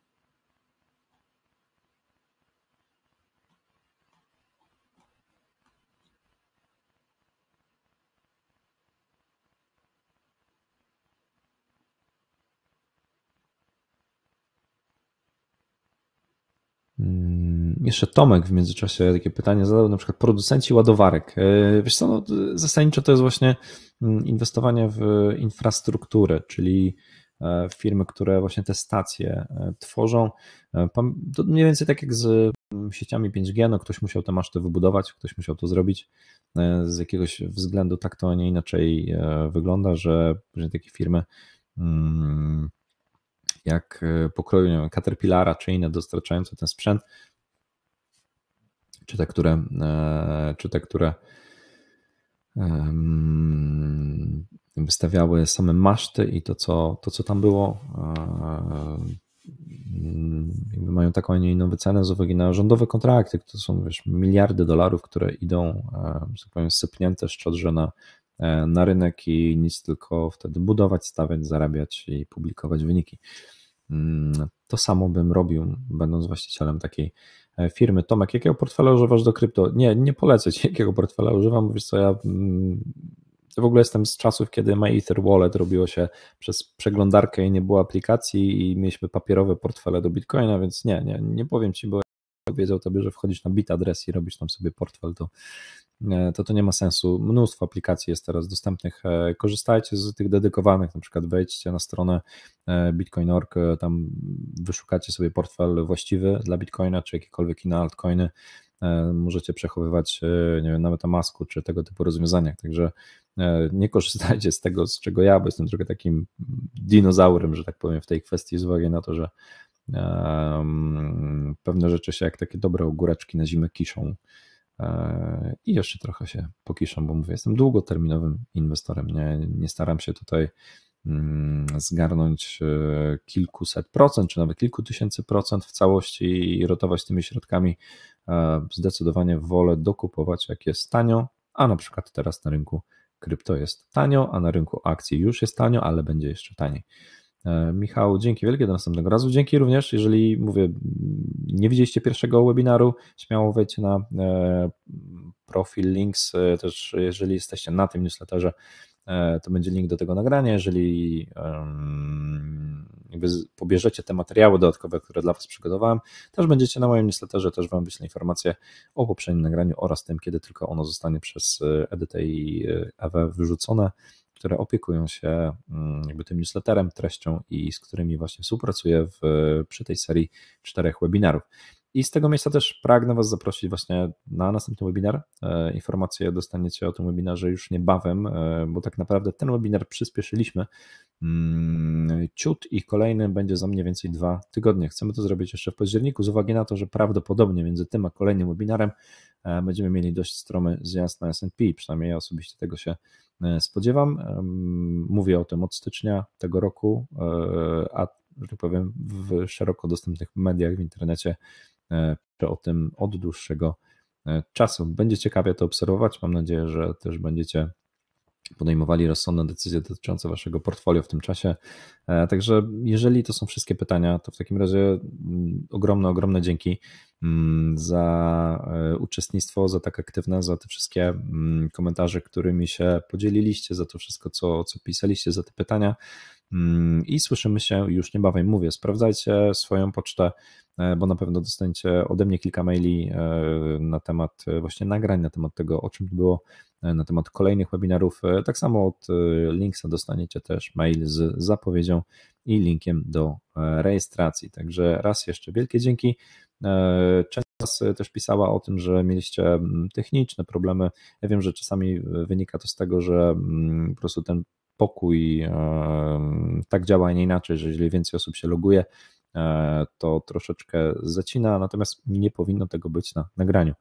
jeszcze Tomek w międzyczasie takie pytanie zadał, na przykład producenci ładowarek. E, wiesz co, no, zasadniczo to jest właśnie mm, inwestowanie w infrastrukturę, czyli e, firmy, które właśnie te stacje e, tworzą. To mniej więcej tak jak z mm, sieciami 5G, no ktoś musiał te maszty wybudować, ktoś musiał to zrobić. Z jakiegoś względu tak to, a nie inaczej wygląda, że, że takie firmy mm, jak pokroju Caterpillara czy inne dostarczające ten sprzęt czy te, które, e, czy te, które wystawiały same maszty i to, co, to, co tam było, e, jakby mają taką, a nie inną wycenę z uwagi na rządowe kontrakty, to są wiesz, miliardy dolarów, które idą, e, że tak powiem, sypnięte szczodrze na, na rynek i nic tylko wtedy budować, stawiać, zarabiać i publikować wyniki. Mm, to samo bym robił, będąc właścicielem takiej E, firmy. Tomek, jakiego portfela używasz do krypto? Nie, nie polecę ci, jakiego portfela używam, bo wiesz co, ja mm, w ogóle jestem z czasów, kiedy MyEther Wallet robiło się przez przeglądarkę i nie było aplikacji i mieliśmy papierowe portfele do Bitcoina, więc nie, nie, nie powiem ci, bo jak tobie, że wchodzisz na bit adres i robisz tam sobie portfel, to E, to to nie ma sensu. Mnóstwo aplikacji jest teraz dostępnych. E, korzystajcie z tych dedykowanych, na przykład wejdźcie na stronę e, bitcoin.org, tam wyszukacie sobie portfel właściwy dla bitcoina czy jakiekolwiek inne altcoiny. Możecie przechowywać, nie wiem, nawet Amasku czy tego typu rozwiązaniach. Także nie korzystajcie z tego, z czego ja, bo jestem trochę takim dinozaurem, że tak powiem, w tej kwestii, z uwagi na to, że pewne rzeczy się jak takie dobre ogóreczki na zimę kiszą. E, i jeszcze trochę się pokiszę, bo mówię, jestem długoterminowym inwestorem. Nie, nie staram się tutaj mm, zgarnąć e, kilkuset procent, czy nawet kilku tysięcy procent w całości i rotować tymi środkami. E, zdecydowanie wolę dokupować, jak jest tanio, a na przykład teraz na rynku krypto jest tanio, a na rynku akcji już jest tanio, ale będzie jeszcze taniej. E, Michał, dzięki wielkie do następnego razu. Dzięki również, jeżeli mówię, nie widzieliście pierwszego webinaru, śmiało wejdźcie na e, profil links, e, też jeżeli jesteście na tym newsletterze, to będzie link do tego nagrania. Jeżeli pobierzecie te materiały dodatkowe, które dla Was przygotowałem, też będziecie na moim newsletterze, też Wam wyślę informacje o poprzednim nagraniu oraz tym, kiedy tylko ono zostanie przez Edytę i Ewę wyrzucone które opiekują się mm, jakby tym newsletterem, treścią i z którymi właśnie współpracuję w, przy tej serii czterech webinarów. I z tego miejsca też pragnę Was zaprosić właśnie na następny webinar. E, informacje dostaniecie o tym webinarze już niebawem, e, bo tak naprawdę ten webinar przyspieszyliśmy mm, ciut i kolejny będzie za mniej więcej dwa tygodnie. Chcemy to zrobić jeszcze w październiku, z uwagi na to, że prawdopodobnie między tym a kolejnym webinarem e, będziemy mieli dość stromy zjazd na SP, przynajmniej ja osobiście tego się spodziewam. Mówię o tym od stycznia tego roku, a że tak powiem, w szeroko dostępnych mediach w internecie E, o tym od dłuższego e, czasu. Będzie ciekawie to obserwować. Mam nadzieję, że też będziecie podejmowali rozsądne decyzje dotyczące waszego portfolio w tym czasie. E, także jeżeli to są wszystkie pytania, to w takim razie mm, ogromne, ogromne dzięki mm, za uczestnictwo, za tak aktywne, za te wszystkie mm, komentarze, którymi się podzieliliście, za to wszystko, co, co pisaliście, za te pytania. Mm, i słyszymy się już niebawem. Mówię, sprawdzajcie swoją pocztę, e, bo na pewno dostaniecie ode mnie kilka maili e, na temat e, właśnie nagrań, na temat tego, o czym było, na temat kolejnych webinarów. Tak samo od Linksa dostaniecie też mail z zapowiedzią i linkiem do rejestracji. Także raz jeszcze wielkie dzięki. Często też pisała o tym, że mieliście mm, techniczne problemy. Ja wiem, że czasami wynika to z tego, że mm, po prostu ten pokój. Tak działa, nie inaczej, że jeżeli więcej osób się loguje, e, to troszeczkę zacina, natomiast nie powinno tego być na nagraniu.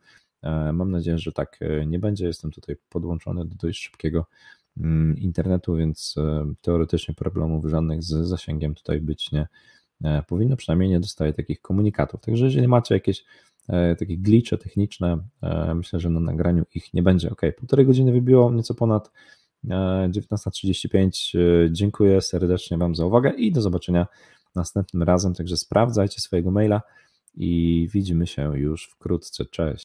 E, mam nadzieję, że tak e, nie będzie. Jestem tutaj podłączony do dość szybkiego mm, internetu, więc teoretycznie problemów żadnych z zasięgiem tutaj być nie powinno. Przynajmniej nie dostaję takich komunikatów. Także jeżeli macie jakieś takie glicze techniczne, myślę, że na nagraniu ich nie będzie. Ok, półtorej godziny wybiło, nieco ponad 19.35. E, e, dziękuję serdecznie Wam za uwagę i do zobaczenia następnym razem. Także sprawdzajcie swojego maila i widzimy się już wkrótce. Cześć.